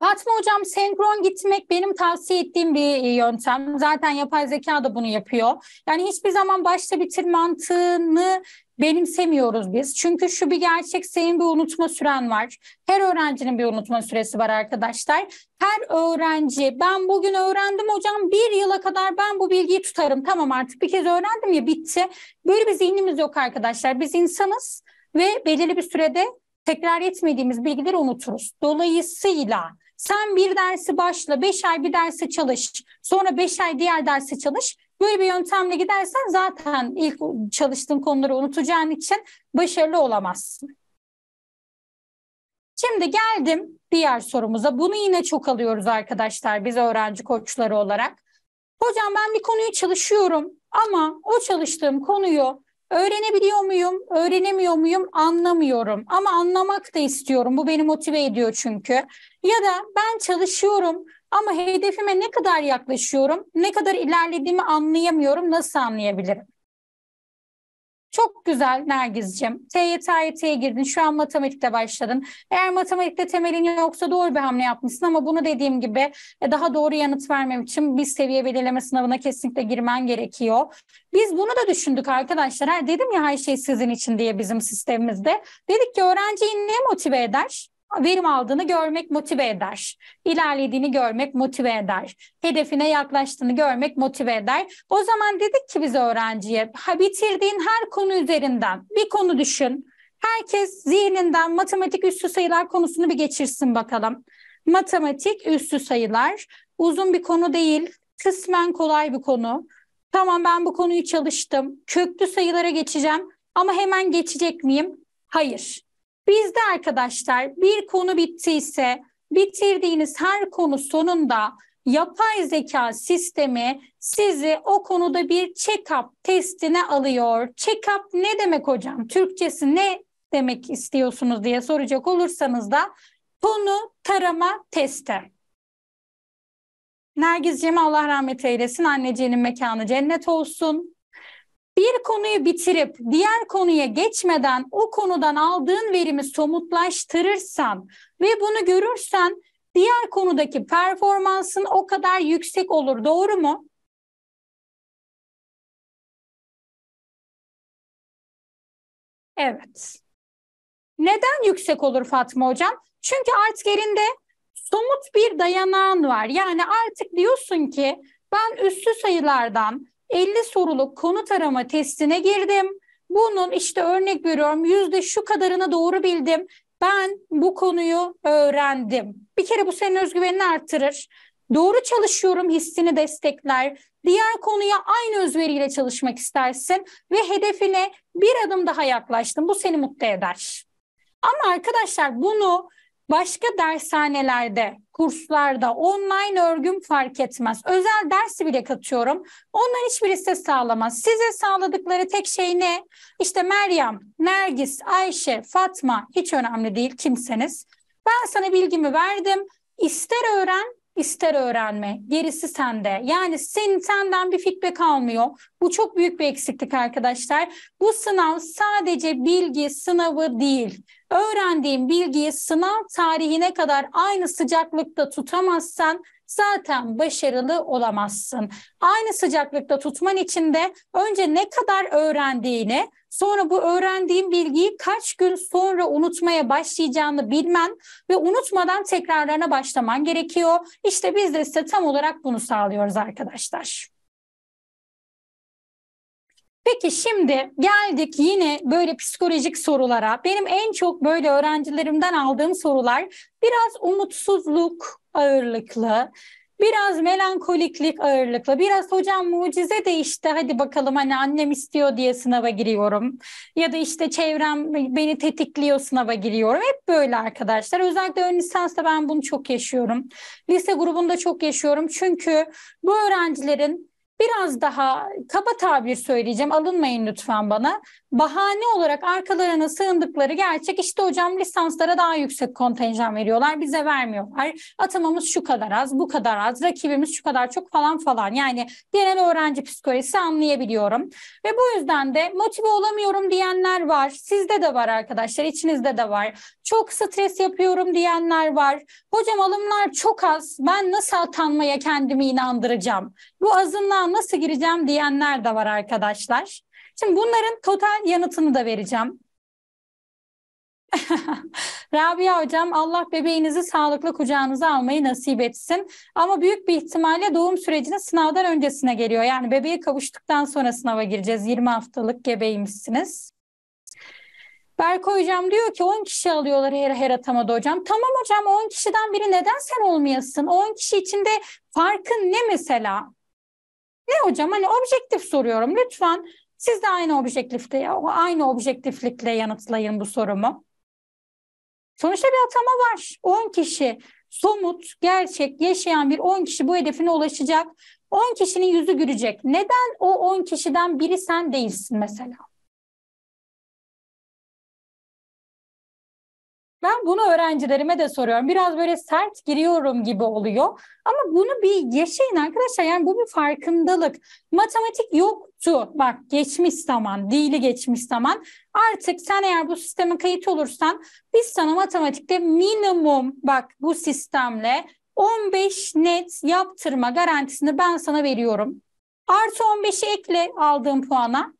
Fatma Hocam senkron gitmek benim tavsiye ettiğim bir yöntem. Zaten yapay zeka da bunu yapıyor. Yani hiçbir zaman başta bitir mantığını benimsemiyoruz biz. Çünkü şu bir gerçek senin bir unutma süren var. Her öğrencinin bir unutma süresi var arkadaşlar. Her öğrenci ben bugün öğrendim hocam bir yıla kadar ben bu bilgiyi tutarım. Tamam artık bir kez öğrendim ya bitti. Böyle bir zihnimiz yok arkadaşlar. Biz insanız ve belirli bir sürede tekrar etmediğimiz bilgileri unuturuz. Dolayısıyla sen bir dersi başla, beş ay bir dersi çalış, sonra beş ay diğer dersi çalış. Böyle bir yöntemle gidersen zaten ilk çalıştığın konuları unutacağın için başarılı olamazsın. Şimdi geldim diğer sorumuza. Bunu yine çok alıyoruz arkadaşlar biz öğrenci koçları olarak. Hocam ben bir konuyu çalışıyorum ama o çalıştığım konuyu Öğrenebiliyor muyum, öğrenemiyor muyum anlamıyorum ama anlamak da istiyorum. Bu beni motive ediyor çünkü. Ya da ben çalışıyorum ama hedefime ne kadar yaklaşıyorum, ne kadar ilerlediğimi anlayamıyorum, nasıl anlayabilirim? Çok güzel Nergiz'ciğim. TYT, AYT'ye girdin. Şu an matematikte başladın. Eğer matematikte temelin yoksa doğru bir hamle yapmışsın ama bunu dediğim gibi e, daha doğru yanıt vermem için bir seviye belirleme sınavına kesinlikle girmen gerekiyor. Biz bunu da düşündük arkadaşlar. Dedim ya her şey sizin için diye bizim sistemimizde. Dedik ki öğrenciyi ne motive eder? verim aldığını görmek motive eder. İlerlediğini görmek motive eder. Hedefine yaklaştığını görmek motive eder. O zaman dedik ki biz öğrenciye ha bitirdiğin her konu üzerinden bir konu düşün. Herkes zihninden matematik üstü sayılar konusunu bir geçirsin bakalım. Matematik üstü sayılar uzun bir konu değil, kısmen kolay bir konu. Tamam ben bu konuyu çalıştım. Köklü sayılara geçeceğim ama hemen geçecek miyim? Hayır. Bizde arkadaşlar bir konu bittiyse bitirdiğiniz her konu sonunda yapay zeka sistemi sizi o konuda bir check-up testine alıyor. Check-up ne demek hocam? Türkçesi ne demek istiyorsunuz diye soracak olursanız da konu tarama testi. Nergizciğim Allah rahmet eylesin. Anneciğinin mekanı cennet olsun bir konuyu bitirip diğer konuya geçmeden o konudan aldığın verimi somutlaştırırsan ve bunu görürsen diğer konudaki performansın o kadar yüksek olur. Doğru mu? Evet. Neden yüksek olur Fatma Hocam? Çünkü artık elinde somut bir dayanağın var. Yani artık diyorsun ki ben üstü sayılardan, 50 soruluk konu tarama testine girdim. Bunun işte örnek veriyorum yüzde şu kadarını doğru bildim. Ben bu konuyu öğrendim. Bir kere bu senin özgüvenini artırır. Doğru çalışıyorum hissini destekler. Diğer konuya aynı özveriyle çalışmak istersin ve hedefine bir adım daha yaklaştın. Bu seni mutlu eder. Ama arkadaşlar bunu Başka dershanelerde, kurslarda, online örgüm fark etmez. Özel dersi bile katıyorum. Onlar hiçbirisi de sağlamaz. Size sağladıkları tek şey ne? İşte Meryem, Nergis, Ayşe, Fatma hiç önemli değil kimseniz. Ben sana bilgimi verdim. İster öğren, ister öğrenme. Gerisi sende. Yani senin senden bir feedback almıyor. Bu çok büyük bir eksiklik arkadaşlar. Bu sınav sadece bilgi sınavı değil. Öğrendiğin bilgiyi sınav tarihine kadar aynı sıcaklıkta tutamazsan zaten başarılı olamazsın. Aynı sıcaklıkta tutman için de önce ne kadar öğrendiğini, Sonra bu öğrendiğim bilgiyi kaç gün sonra unutmaya başlayacağını bilmen ve unutmadan tekrarlarına başlaman gerekiyor. İşte biz de size tam olarak bunu sağlıyoruz arkadaşlar. Peki şimdi geldik yine böyle psikolojik sorulara. Benim en çok böyle öğrencilerimden aldığım sorular biraz umutsuzluk ağırlıklı, Biraz melankoliklik ağırlıklı. Biraz hocam mucize de işte hadi bakalım hani annem istiyor diye sınava giriyorum. Ya da işte çevrem beni tetikliyor sınava giriyorum. Hep böyle arkadaşlar. Özellikle ön lisansta ben bunu çok yaşıyorum. Lise grubunda çok yaşıyorum. Çünkü bu öğrencilerin biraz daha kaba tabir söyleyeceğim alınmayın lütfen bana bahane olarak arkalarına sığındıkları gerçek işte hocam lisanslara daha yüksek kontenjan veriyorlar bize vermiyorlar. Atamamız şu kadar az bu kadar az rakibimiz şu kadar çok falan falan yani genel öğrenci psikolojisi anlayabiliyorum. Ve bu yüzden de motive olamıyorum diyenler var sizde de var arkadaşlar içinizde de var. Çok stres yapıyorum diyenler var. Hocam alımlar çok az ben nasıl atanmaya kendimi inandıracağım bu azınlığa nasıl gireceğim diyenler de var arkadaşlar. Şimdi bunların total yanıtını da vereceğim. Rabia hocam Allah bebeğinizi sağlıklı kucağınıza almayı nasip etsin. Ama büyük bir ihtimalle doğum sürecinin sınavdan öncesine geliyor. Yani bebeği kavuştuktan sonra sınava gireceğiz. 20 haftalık gebeymişsiniz. Berko hocam diyor ki 10 kişi alıyorlar her, her atamada hocam. Tamam hocam 10 kişiden biri neden sen olmayasın? 10 kişi içinde farkın ne mesela? Ne hocam? Hani objektif soruyorum lütfen. Siz de aynı objektifte, aynı objektiflikle yanıtlayın bu sorumu. Sonuçta bir atama var. 10 kişi somut, gerçek, yaşayan bir 10 kişi bu hedefine ulaşacak. 10 kişinin yüzü gülecek. Neden o 10 kişiden biri sen değilsin mesela? Ben bunu öğrencilerime de soruyorum. Biraz böyle sert giriyorum gibi oluyor. Ama bunu bir yaşayın arkadaşlar. Yani bu bir farkındalık. Matematik yoktu. Bak geçmiş zaman, dili geçmiş zaman. Artık sen eğer bu sisteme kayıt olursan biz sana matematikte minimum bak bu sistemle 15 net yaptırma garantisini ben sana veriyorum. Artı 15'i ekle aldığım puana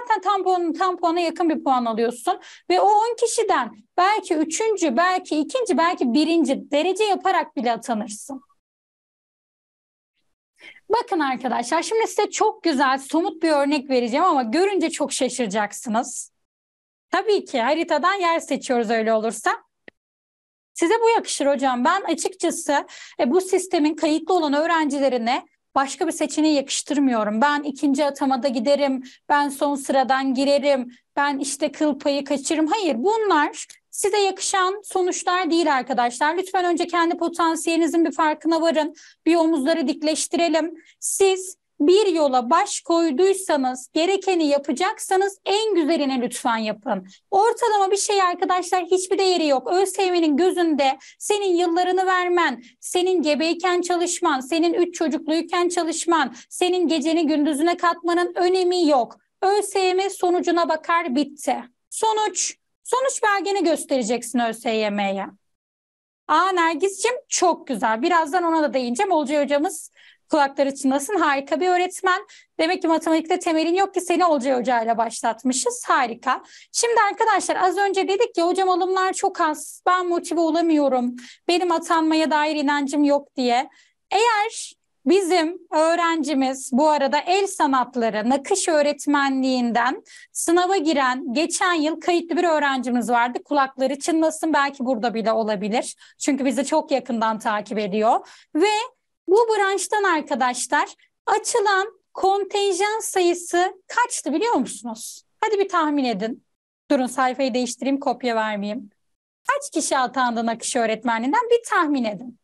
zaten tamponun tampona yakın bir puan alıyorsun ve o 10 kişiden belki üçüncü, belki ikinci, belki birinci derece yaparak bile atanırsın. Bakın arkadaşlar şimdi size çok güzel somut bir örnek vereceğim ama görünce çok şaşıracaksınız. Tabii ki haritadan yer seçiyoruz öyle olursa. Size bu yakışır hocam. Ben açıkçası e, bu sistemin kayıtlı olan öğrencilerine başka bir seçeneği yakıştırmıyorum. Ben ikinci atamada giderim, ben son sıradan girerim, ben işte kıl payı kaçırırım. Hayır bunlar size yakışan sonuçlar değil arkadaşlar. Lütfen önce kendi potansiyelinizin bir farkına varın. Bir omuzları dikleştirelim. Siz bir yola baş koyduysanız, gerekeni yapacaksanız en güzeline lütfen yapın. Ortalama bir şey arkadaşlar hiçbir değeri yok. ÖSYM'nin gözünde senin yıllarını vermen, senin gebeyken çalışman, senin üç çocukluyken çalışman, senin geceni gündüzüne katmanın önemi yok. ÖSYM sonucuna bakar bitti. Sonuç, sonuç belgeni göstereceksin ÖSYM'ye. Aa Nergis'cim çok güzel. Birazdan ona da değineceğim. Olcay hocamız kulakları çınlasın. Harika bir öğretmen. Demek ki matematikte temelin yok ki seni Olcay Hoca ile başlatmışız. Harika. Şimdi arkadaşlar az önce dedik ya hocam alımlar çok az. Ben motive olamıyorum. Benim atanmaya dair inancım yok diye. Eğer Bizim öğrencimiz bu arada el sanatları, nakış öğretmenliğinden sınava giren geçen yıl kayıtlı bir öğrencimiz vardı. Kulakları çınlasın belki burada bile olabilir. Çünkü bizi çok yakından takip ediyor. Ve bu branştan arkadaşlar açılan kontenjan sayısı kaçtı biliyor musunuz? Hadi bir tahmin edin. Durun sayfayı değiştireyim kopya vermeyeyim. Kaç kişi atandı nakış öğretmenliğinden bir tahmin edin.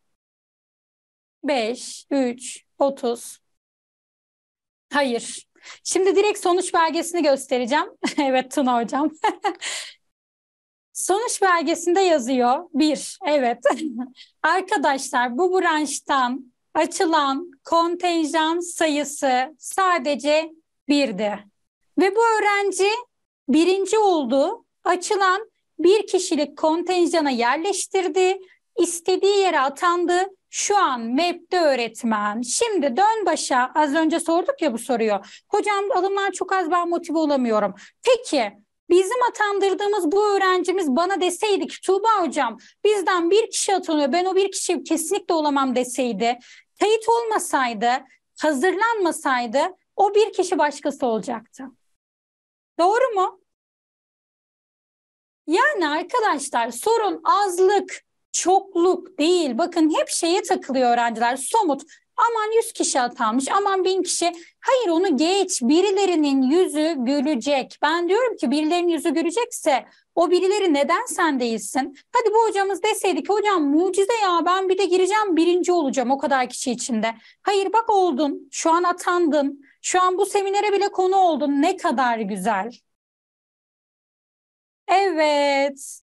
5, 3, 30. Hayır. Şimdi direkt sonuç belgesini göstereceğim. evet Tuna hocam. sonuç belgesinde yazıyor. Bir, evet. Arkadaşlar bu branştan açılan kontenjan sayısı sadece birdi. Ve bu öğrenci birinci oldu. Açılan bir kişilik kontenjana yerleştirdi. istediği yere atandı. Şu an MEP'te öğretmen. Şimdi dön başa. Az önce sorduk ya bu soruyu. Hocam alımlar çok az ben motive olamıyorum. Peki Bizim atandırdığımız bu öğrencimiz bana deseydi ki Tuğba hocam bizden bir kişi atanıyor ben o bir kişi kesinlikle olamam deseydi teyit olmasaydı hazırlanmasaydı o bir kişi başkası olacaktı. Doğru mu? Yani arkadaşlar sorun azlık, çokluk değil. Bakın hep şeye takılıyor öğrenciler. Somut. Aman 100 kişi atanmış, aman 1000 kişi. Hayır onu geç. Birilerinin yüzü gülecek. Ben diyorum ki birilerinin yüzü gülecekse o birileri neden sen değilsin? Hadi bu hocamız deseydi ki hocam mucize ya ben bir de gireceğim birinci olacağım o kadar kişi içinde. Hayır bak oldun, şu an atandın, şu an bu seminere bile konu oldun ne kadar güzel. Evet,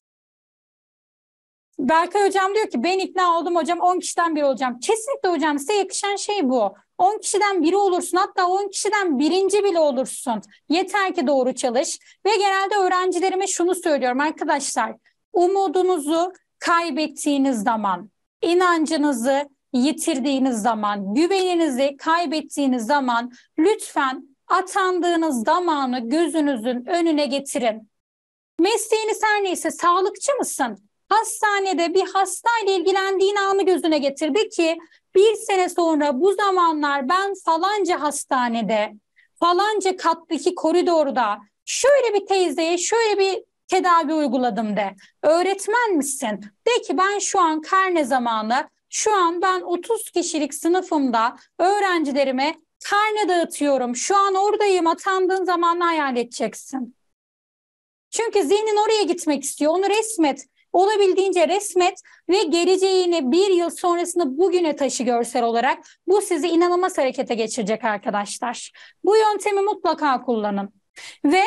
Berkay hocam diyor ki ben ikna oldum hocam 10 kişiden biri olacağım. Kesinlikle hocam size yakışan şey bu. 10 kişiden biri olursun hatta 10 kişiden birinci bile olursun. Yeter ki doğru çalış. Ve genelde öğrencilerime şunu söylüyorum arkadaşlar. Umudunuzu kaybettiğiniz zaman, inancınızı yitirdiğiniz zaman, güveninizi kaybettiğiniz zaman lütfen atandığınız zamanı gözünüzün önüne getirin. Mesleğiniz her neyse sağlıkçı mısın? hastanede bir hastayla ilgilendiğin anı gözüne getirdi ki bir sene sonra bu zamanlar ben falanca hastanede, falanca kattaki koridorda şöyle bir teyzeye şöyle bir tedavi uyguladım de. Öğretmen misin? De ki ben şu an karne zamanı, şu an ben 30 kişilik sınıfımda öğrencilerime karne dağıtıyorum. Şu an oradayım atandığın zamanı hayal edeceksin. Çünkü zihnin oraya gitmek istiyor. Onu resmet. Olabildiğince resmet ve geleceğini bir yıl sonrasında bugüne taşı görsel olarak. Bu sizi inanılmaz harekete geçirecek arkadaşlar. Bu yöntemi mutlaka kullanın. Ve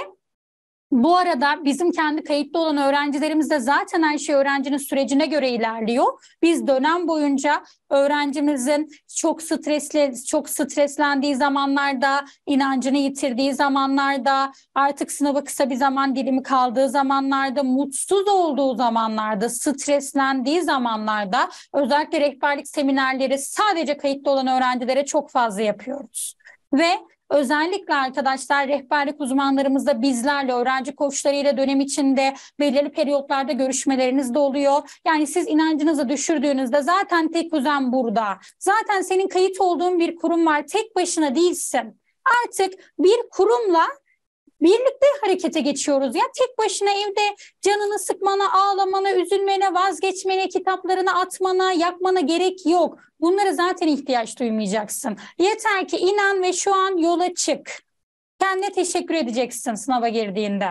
bu arada bizim kendi kayıtlı olan öğrencilerimiz de zaten her şey öğrencinin sürecine göre ilerliyor. Biz dönem boyunca öğrencimizin çok stresli, çok streslendiği zamanlarda, inancını yitirdiği zamanlarda, artık sınava kısa bir zaman dilimi kaldığı zamanlarda, mutsuz olduğu zamanlarda, streslendiği zamanlarda özellikle rehberlik seminerleri sadece kayıtlı olan öğrencilere çok fazla yapıyoruz. Ve Özellikle arkadaşlar rehberlik uzmanlarımızda bizlerle, öğrenci koçlarıyla dönem içinde belirli periyotlarda görüşmeleriniz de oluyor. Yani siz inancınızı düşürdüğünüzde zaten tek kuzen burada. Zaten senin kayıt olduğun bir kurum var. Tek başına değilsin. Artık bir kurumla birlikte harekete geçiyoruz. Ya tek başına evde canını sıkmana, ağlamana, üzülmene, vazgeçmene, kitaplarını atmana, yakmana gerek yok. Bunlara zaten ihtiyaç duymayacaksın. Yeter ki inan ve şu an yola çık. Kendine teşekkür edeceksin sınava girdiğinde.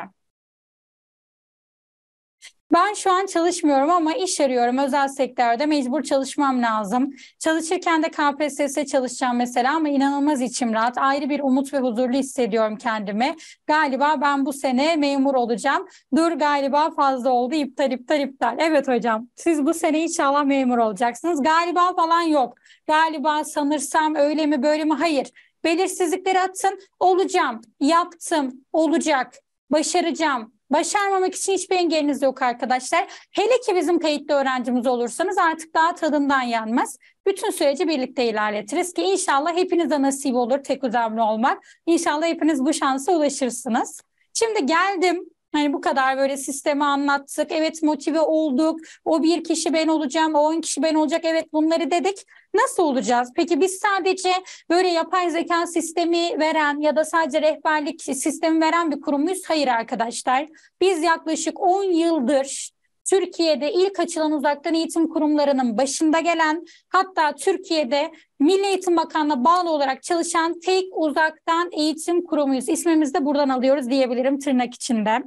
Ben şu an çalışmıyorum ama iş arıyorum. Özel sektörde mecbur çalışmam lazım. Çalışırken de KPSS çalışacağım mesela ama inanılmaz içim rahat. Ayrı bir umut ve huzurlu hissediyorum kendimi. Galiba ben bu sene memur olacağım. Dur galiba fazla oldu. iptal iptal iptal. Evet hocam siz bu sene inşallah memur olacaksınız. Galiba falan yok. Galiba sanırsam öyle mi böyle mi? Hayır. Belirsizlikleri atın. Olacağım. Yaptım. Olacak. Başaracağım Başarmamak için hiçbir engeliniz yok arkadaşlar. Hele ki bizim kayıtlı öğrencimiz olursanız artık daha tadından yanmaz. Bütün süreci birlikte ilerletiriz ki inşallah hepinize nasip olur tek uzamlı olmak. İnşallah hepiniz bu şansa ulaşırsınız. Şimdi geldim Hani bu kadar böyle sistemi anlattık. Evet motive olduk. O bir kişi ben olacağım, o on kişi ben olacak. Evet bunları dedik. Nasıl olacağız? Peki biz sadece böyle yapay zeka sistemi veren ya da sadece rehberlik sistemi veren bir kurum muyuz? Hayır arkadaşlar. Biz yaklaşık 10 yıldır Türkiye'de ilk açılan uzaktan eğitim kurumlarının başında gelen hatta Türkiye'de Milli Eğitim Bakanlığı'na bağlı olarak çalışan tek uzaktan eğitim kurumuyuz. İsmimizi de buradan alıyoruz diyebilirim tırnak içinde.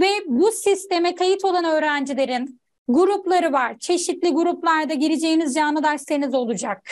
Ve bu sisteme kayıt olan öğrencilerin grupları var. Çeşitli gruplarda gireceğiniz canlı dersleriniz olacak.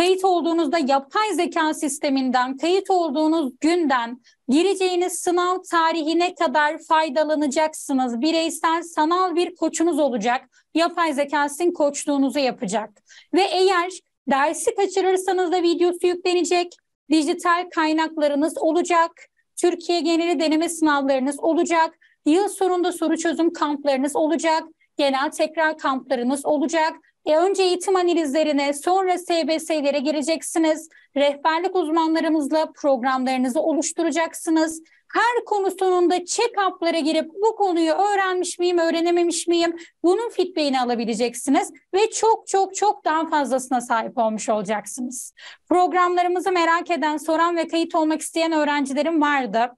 Kayıt olduğunuzda yapay zeka sisteminden, kayıt olduğunuz günden gireceğiniz sınav tarihine kadar faydalanacaksınız. Bireysel sanal bir koçunuz olacak. Yapay zeka sizin koçluğunuzu yapacak. Ve eğer dersi kaçırırsanız da videosu yüklenecek. Dijital kaynaklarınız olacak. Türkiye geneli deneme sınavlarınız olacak. Yıl sonunda soru çözüm kamplarınız olacak. Genel tekrar kamplarınız olacak e önce eğitim analizlerine, sonra SBS'lere gireceksiniz. Rehberlik uzmanlarımızla programlarınızı oluşturacaksınız. Her konu sonunda check-up'lara girip bu konuyu öğrenmiş miyim, öğrenememiş miyim? Bunun feedback'ini alabileceksiniz ve çok çok çok daha fazlasına sahip olmuş olacaksınız. Programlarımızı merak eden, soran ve kayıt olmak isteyen öğrencilerim vardı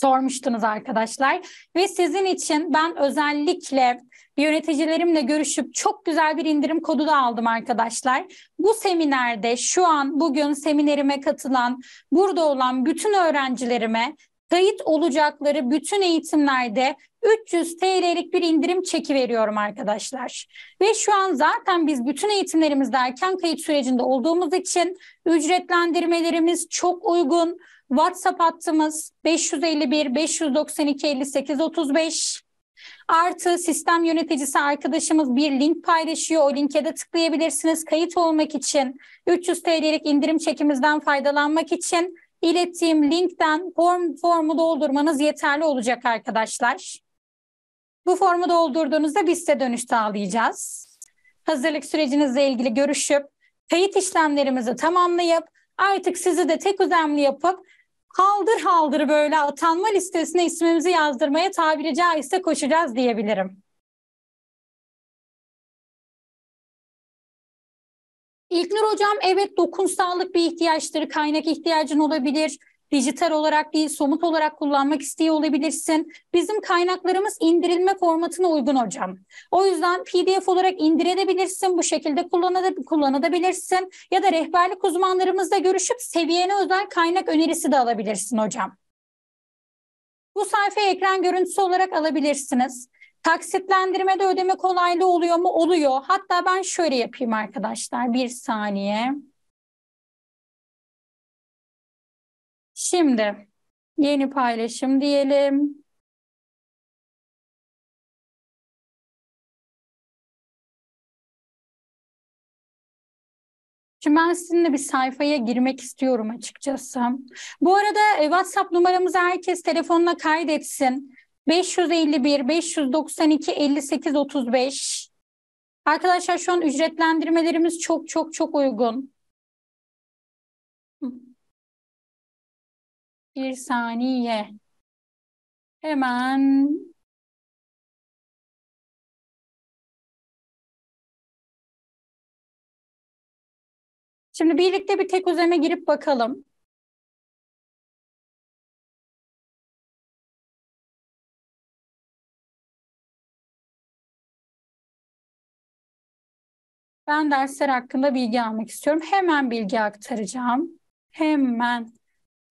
sormuştunuz arkadaşlar. Ve sizin için ben özellikle yöneticilerimle görüşüp çok güzel bir indirim kodu da aldım arkadaşlar. Bu seminerde şu an bugün seminerime katılan, burada olan bütün öğrencilerime kayıt olacakları bütün eğitimlerde 300 TL'lik bir indirim çeki veriyorum arkadaşlar. Ve şu an zaten biz bütün eğitimlerimizde erken kayıt sürecinde olduğumuz için ücretlendirmelerimiz çok uygun. WhatsApp hattımız 551 592 58 35 Artı sistem yöneticisi arkadaşımız bir link paylaşıyor. O linke de tıklayabilirsiniz. Kayıt olmak için 300 TL'lik indirim çekimizden faydalanmak için ilettiğim linkten form formu doldurmanız yeterli olacak arkadaşlar. Bu formu doldurduğunuzda biz size dönüş sağlayacağız. Hazırlık sürecinizle ilgili görüşüp kayıt işlemlerimizi tamamlayıp artık sizi de tek uzamlı yapıp haldır haldır böyle atanma listesine ismimizi yazdırmaya tabiri caizse koşacağız diyebilirim. İlknur Hocam evet dokunsallık bir ihtiyaçtır, kaynak ihtiyacın olabilir dijital olarak değil somut olarak kullanmak istiyor olabilirsin. Bizim kaynaklarımız indirilme formatına uygun hocam. O yüzden PDF olarak indirebilirsin, bu şekilde kullanabilirsin ya da rehberlik uzmanlarımızla görüşüp seviyene özel kaynak önerisi de alabilirsin hocam. Bu sayfayı ekran görüntüsü olarak alabilirsiniz. Taksitlendirmede ödeme kolaylığı oluyor mu? Oluyor. Hatta ben şöyle yapayım arkadaşlar. Bir saniye. Şimdi yeni paylaşım diyelim. Çünkü ben sizinle bir sayfaya girmek istiyorum açıkçası. Bu arada e, WhatsApp numaramızı herkes telefonla kaydetsin. 551 592 58 35 Arkadaşlar şu an ücretlendirmelerimiz çok çok çok uygun bir saniye. Hemen Şimdi birlikte bir tek üzerine girip bakalım. Ben dersler hakkında bilgi almak istiyorum. Hemen bilgi aktaracağım. Hemen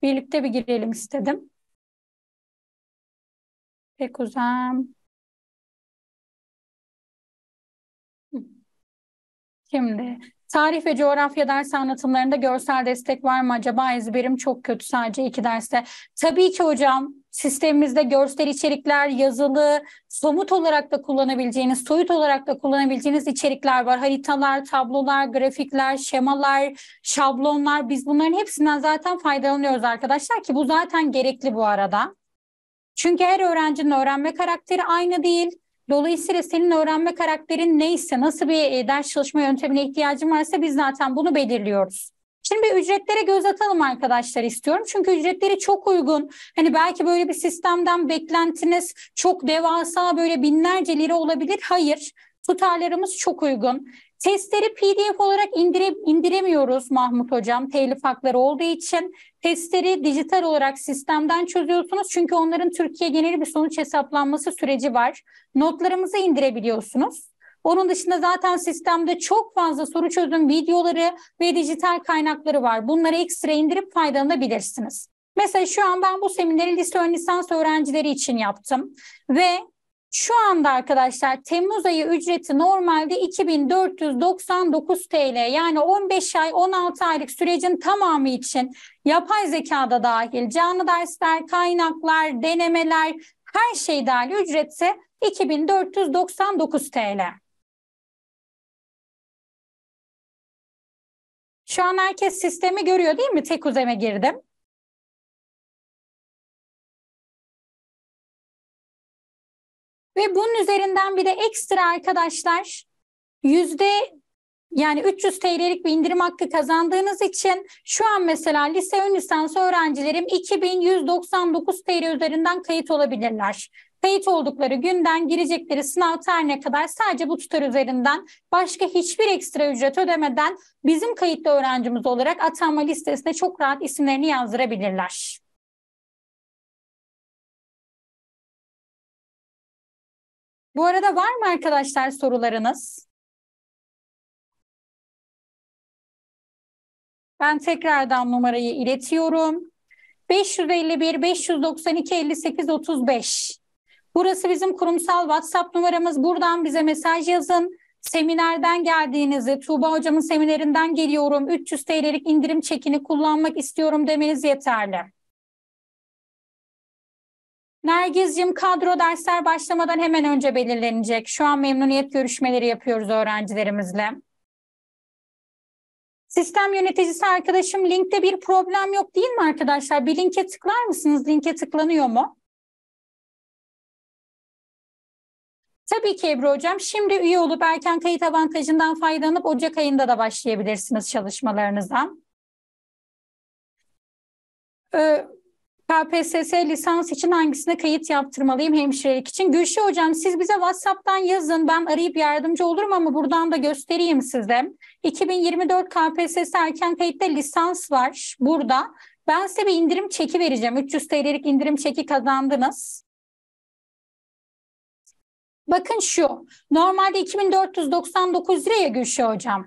birlikte bir girelim istedim. Pek uzam. Şimdi Tarih ve coğrafya ders anlatımlarında görsel destek var mı acaba? Ezberim çok kötü sadece iki derste. Tabii ki hocam sistemimizde görsel içerikler, yazılı, somut olarak da kullanabileceğiniz, soyut olarak da kullanabileceğiniz içerikler var. Haritalar, tablolar, grafikler, şemalar, şablonlar. Biz bunların hepsinden zaten faydalanıyoruz arkadaşlar ki bu zaten gerekli bu arada. Çünkü her öğrencinin öğrenme karakteri aynı değil. Dolayısıyla senin öğrenme karakterin neyse, nasıl bir e, ders çalışma yöntemine ihtiyacın varsa biz zaten bunu belirliyoruz. Şimdi bir ücretlere göz atalım arkadaşlar istiyorum. Çünkü ücretleri çok uygun. Hani belki böyle bir sistemden beklentiniz çok devasa böyle binlerce lira olabilir. Hayır. Tutarlarımız çok uygun. Testleri PDF olarak indire, indiremiyoruz Mahmut Hocam telif hakları olduğu için. Testleri dijital olarak sistemden çözüyorsunuz. Çünkü onların Türkiye geneli bir sonuç hesaplanması süreci var. Notlarımızı indirebiliyorsunuz. Onun dışında zaten sistemde çok fazla soru çözüm videoları ve dijital kaynakları var. Bunları ekstra indirip faydalanabilirsiniz. Mesela şu an ben bu semineri lise ön lisans öğrencileri için yaptım ve şu anda arkadaşlar Temmuz ayı ücreti normalde 2499 TL yani 15 ay 16 aylık sürecin tamamı için yapay zekada dahil canlı dersler, kaynaklar, denemeler her şey dahil ücreti 2499 TL. Şu an herkes sistemi görüyor değil mi? Tek uzeme girdim. Ve bunun üzerinden bir de ekstra arkadaşlar yüzde yani 300 TL'lik bir indirim hakkı kazandığınız için şu an mesela lise ön lisans öğrencilerim 2199 TL üzerinden kayıt olabilirler. Kayıt oldukları günden girecekleri sınav tarihine kadar sadece bu tutar üzerinden başka hiçbir ekstra ücret ödemeden bizim kayıtlı öğrencimiz olarak atanma listesine çok rahat isimlerini yazdırabilirler. Bu arada var mı arkadaşlar sorularınız? Ben tekrardan numarayı iletiyorum. 551 592 58 35. Burası bizim kurumsal WhatsApp numaramız. Buradan bize mesaj yazın. Seminerden geldiğinizi, Tuğba hocamın seminerinden geliyorum, 300 TL'lik indirim çekini kullanmak istiyorum demeniz yeterli. Nergiz'cim kadro dersler başlamadan hemen önce belirlenecek. Şu an memnuniyet görüşmeleri yapıyoruz öğrencilerimizle. Sistem yöneticisi arkadaşım linkte bir problem yok değil mi arkadaşlar? Bir linke tıklar mısınız? Linke tıklanıyor mu? Tabii ki Ebru Hocam. Şimdi üye olup erken kayıt avantajından faydalanıp Ocak ayında da başlayabilirsiniz çalışmalarınıza. Ee, KPSS lisans için hangisine kayıt yaptırmalıyım hemşirelik için? Gülşah Hocam siz bize WhatsApp'tan yazın. Ben arayıp yardımcı olurum ama buradan da göstereyim size. 2024 KPSS erken kayıtta lisans var burada. Ben size bir indirim çeki vereceğim. 300 TL'lik indirim çeki kazandınız. Bakın şu. Normalde 2499 liraya Gülşah Hocam.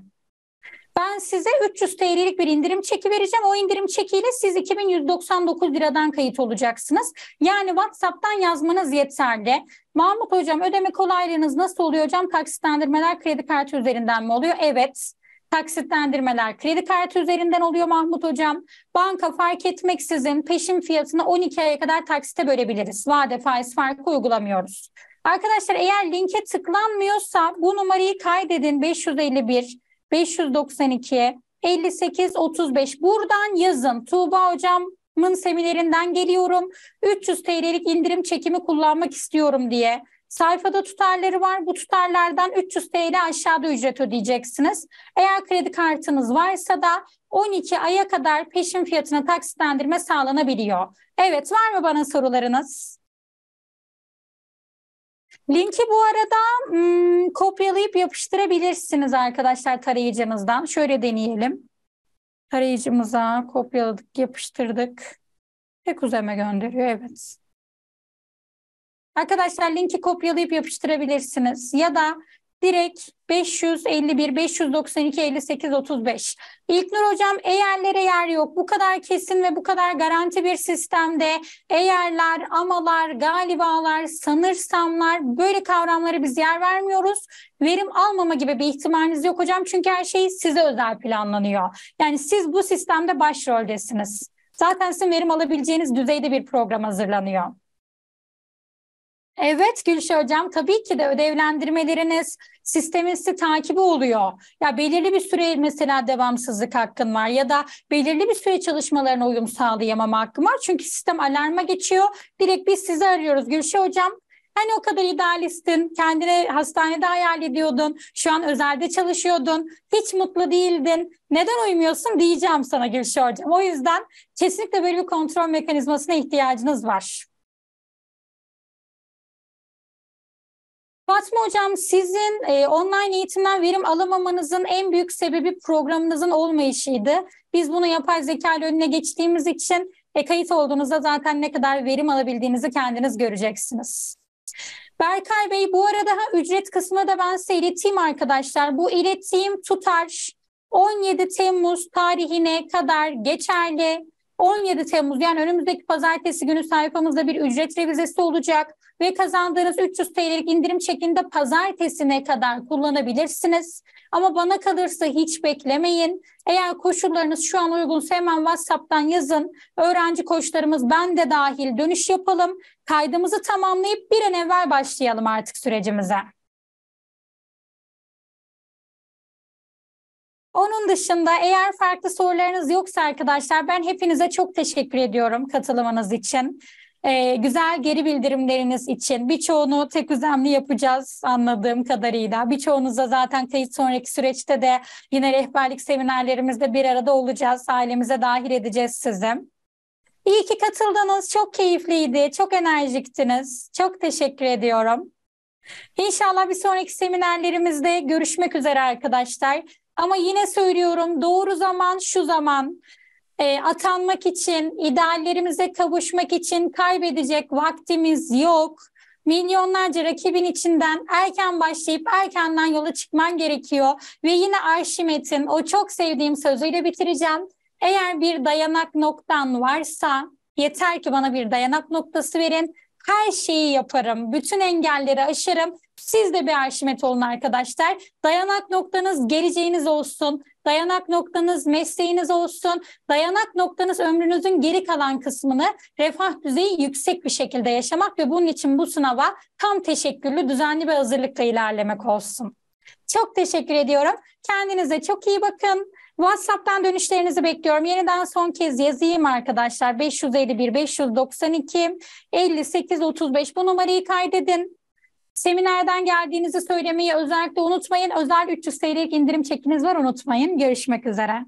Ben size 300 TL'lik bir indirim çeki vereceğim. O indirim çekiyle siz 2199 liradan kayıt olacaksınız. Yani WhatsApp'tan yazmanız yeterli. Mahmut hocam ödeme kolaylığınız nasıl oluyor hocam? Taksitlendirmeler kredi kartı üzerinden mi oluyor? Evet. Taksitlendirmeler kredi kartı üzerinden oluyor Mahmut Hocam. Banka fark etmeksizin peşin fiyatını 12 aya kadar taksite bölebiliriz. Vade faiz farkı uygulamıyoruz. Arkadaşlar eğer linke tıklanmıyorsa bu numarayı kaydedin 551 592 58 35 buradan yazın. Tuğba hocamın seminerinden geliyorum. 300 TL'lik indirim çekimi kullanmak istiyorum diye. Sayfada tutarları var. Bu tutarlardan 300 TL aşağıda ücret ödeyeceksiniz. Eğer kredi kartınız varsa da 12 aya kadar peşin fiyatına taksitlendirme sağlanabiliyor. Evet var mı bana sorularınız? Linki bu arada hmm, kopyalayıp yapıştırabilirsiniz arkadaşlar tarayıcınızdan. Şöyle deneyelim. Tarayıcımıza kopyaladık, yapıştırdık. Ekuzem'e gönderiyor, evet. Arkadaşlar linki kopyalayıp yapıştırabilirsiniz. Ya da direkt 551, 592, 58, 35. İlknur Hocam eğerlere yer yok. Bu kadar kesin ve bu kadar garanti bir sistemde eğerler, amalar, galibalar, sanırsamlar böyle kavramları biz yer vermiyoruz. Verim almama gibi bir ihtimaliniz yok hocam. Çünkü her şey size özel planlanıyor. Yani siz bu sistemde başroldesiniz. Zaten sizin verim alabileceğiniz düzeyde bir program hazırlanıyor. Evet Gülşah Hocam tabii ki de ödevlendirmeleriniz sistemisi takibi oluyor. Ya belirli bir süre mesela devamsızlık hakkın var ya da belirli bir süre çalışmalarına uyum sağlayamam hakkın var. Çünkü sistem alarma geçiyor. Direkt biz sizi arıyoruz Gülşah Hocam. Hani o kadar idealistin, kendine hastanede hayal ediyordun, şu an özelde çalışıyordun, hiç mutlu değildin, neden uyumuyorsun diyeceğim sana Gülşah Hocam. O yüzden kesinlikle böyle bir kontrol mekanizmasına ihtiyacınız var. Fatma Hocam sizin e, online eğitimden verim alamamanızın en büyük sebebi programınızın olmayışıydı. Biz bunu yapay zeka ile önüne geçtiğimiz için e, kayıt olduğunuzda zaten ne kadar verim alabildiğinizi kendiniz göreceksiniz. Berkay Bey bu arada ha, ücret kısmına da ben size ileteyim arkadaşlar. Bu ilettiğim tutar 17 Temmuz tarihine kadar geçerli. 17 Temmuz yani önümüzdeki pazartesi günü sayfamızda bir ücret revizesi olacak ve kazandığınız 300 TL'lik indirim çekinde pazartesine kadar kullanabilirsiniz. Ama bana kalırsa hiç beklemeyin. Eğer koşullarınız şu an uygunsa hemen WhatsApp'tan yazın. Öğrenci koçlarımız ben de dahil dönüş yapalım. Kaydımızı tamamlayıp bir an evvel başlayalım artık sürecimize. Onun dışında eğer farklı sorularınız yoksa arkadaşlar ben hepinize çok teşekkür ediyorum katılımınız için. Ee, güzel geri bildirimleriniz için birçoğunu tek üzemli yapacağız anladığım kadarıyla. Birçoğunuzla zaten kayıt sonraki süreçte de yine rehberlik seminerlerimizde bir arada olacağız. Ailemize dahil edeceğiz sizi. İyi ki katıldınız. Çok keyifliydi. Çok enerjiktiniz. Çok teşekkür ediyorum. İnşallah bir sonraki seminerlerimizde görüşmek üzere arkadaşlar. Ama yine söylüyorum doğru zaman şu zaman e, atanmak için, ideallerimize kavuşmak için kaybedecek vaktimiz yok. Milyonlarca rakibin içinden erken başlayıp erkenden yola çıkman gerekiyor. Ve yine Arşimet'in o çok sevdiğim sözüyle bitireceğim. Eğer bir dayanak noktan varsa yeter ki bana bir dayanak noktası verin. Her şeyi yaparım, bütün engelleri aşarım siz de bir Arşimet olun arkadaşlar. Dayanak noktanız geleceğiniz olsun. Dayanak noktanız mesleğiniz olsun. Dayanak noktanız ömrünüzün geri kalan kısmını refah düzeyi yüksek bir şekilde yaşamak ve bunun için bu sınava tam teşekküllü düzenli bir hazırlıkla ilerlemek olsun. Çok teşekkür ediyorum. Kendinize çok iyi bakın. WhatsApp'tan dönüşlerinizi bekliyorum. Yeniden son kez yazayım arkadaşlar. 551 592 58 35 bu numarayı kaydedin. Seminerden geldiğinizi söylemeyi özellikle unutmayın. Özel 300 TL'lik indirim çekiniz var unutmayın. Görüşmek üzere.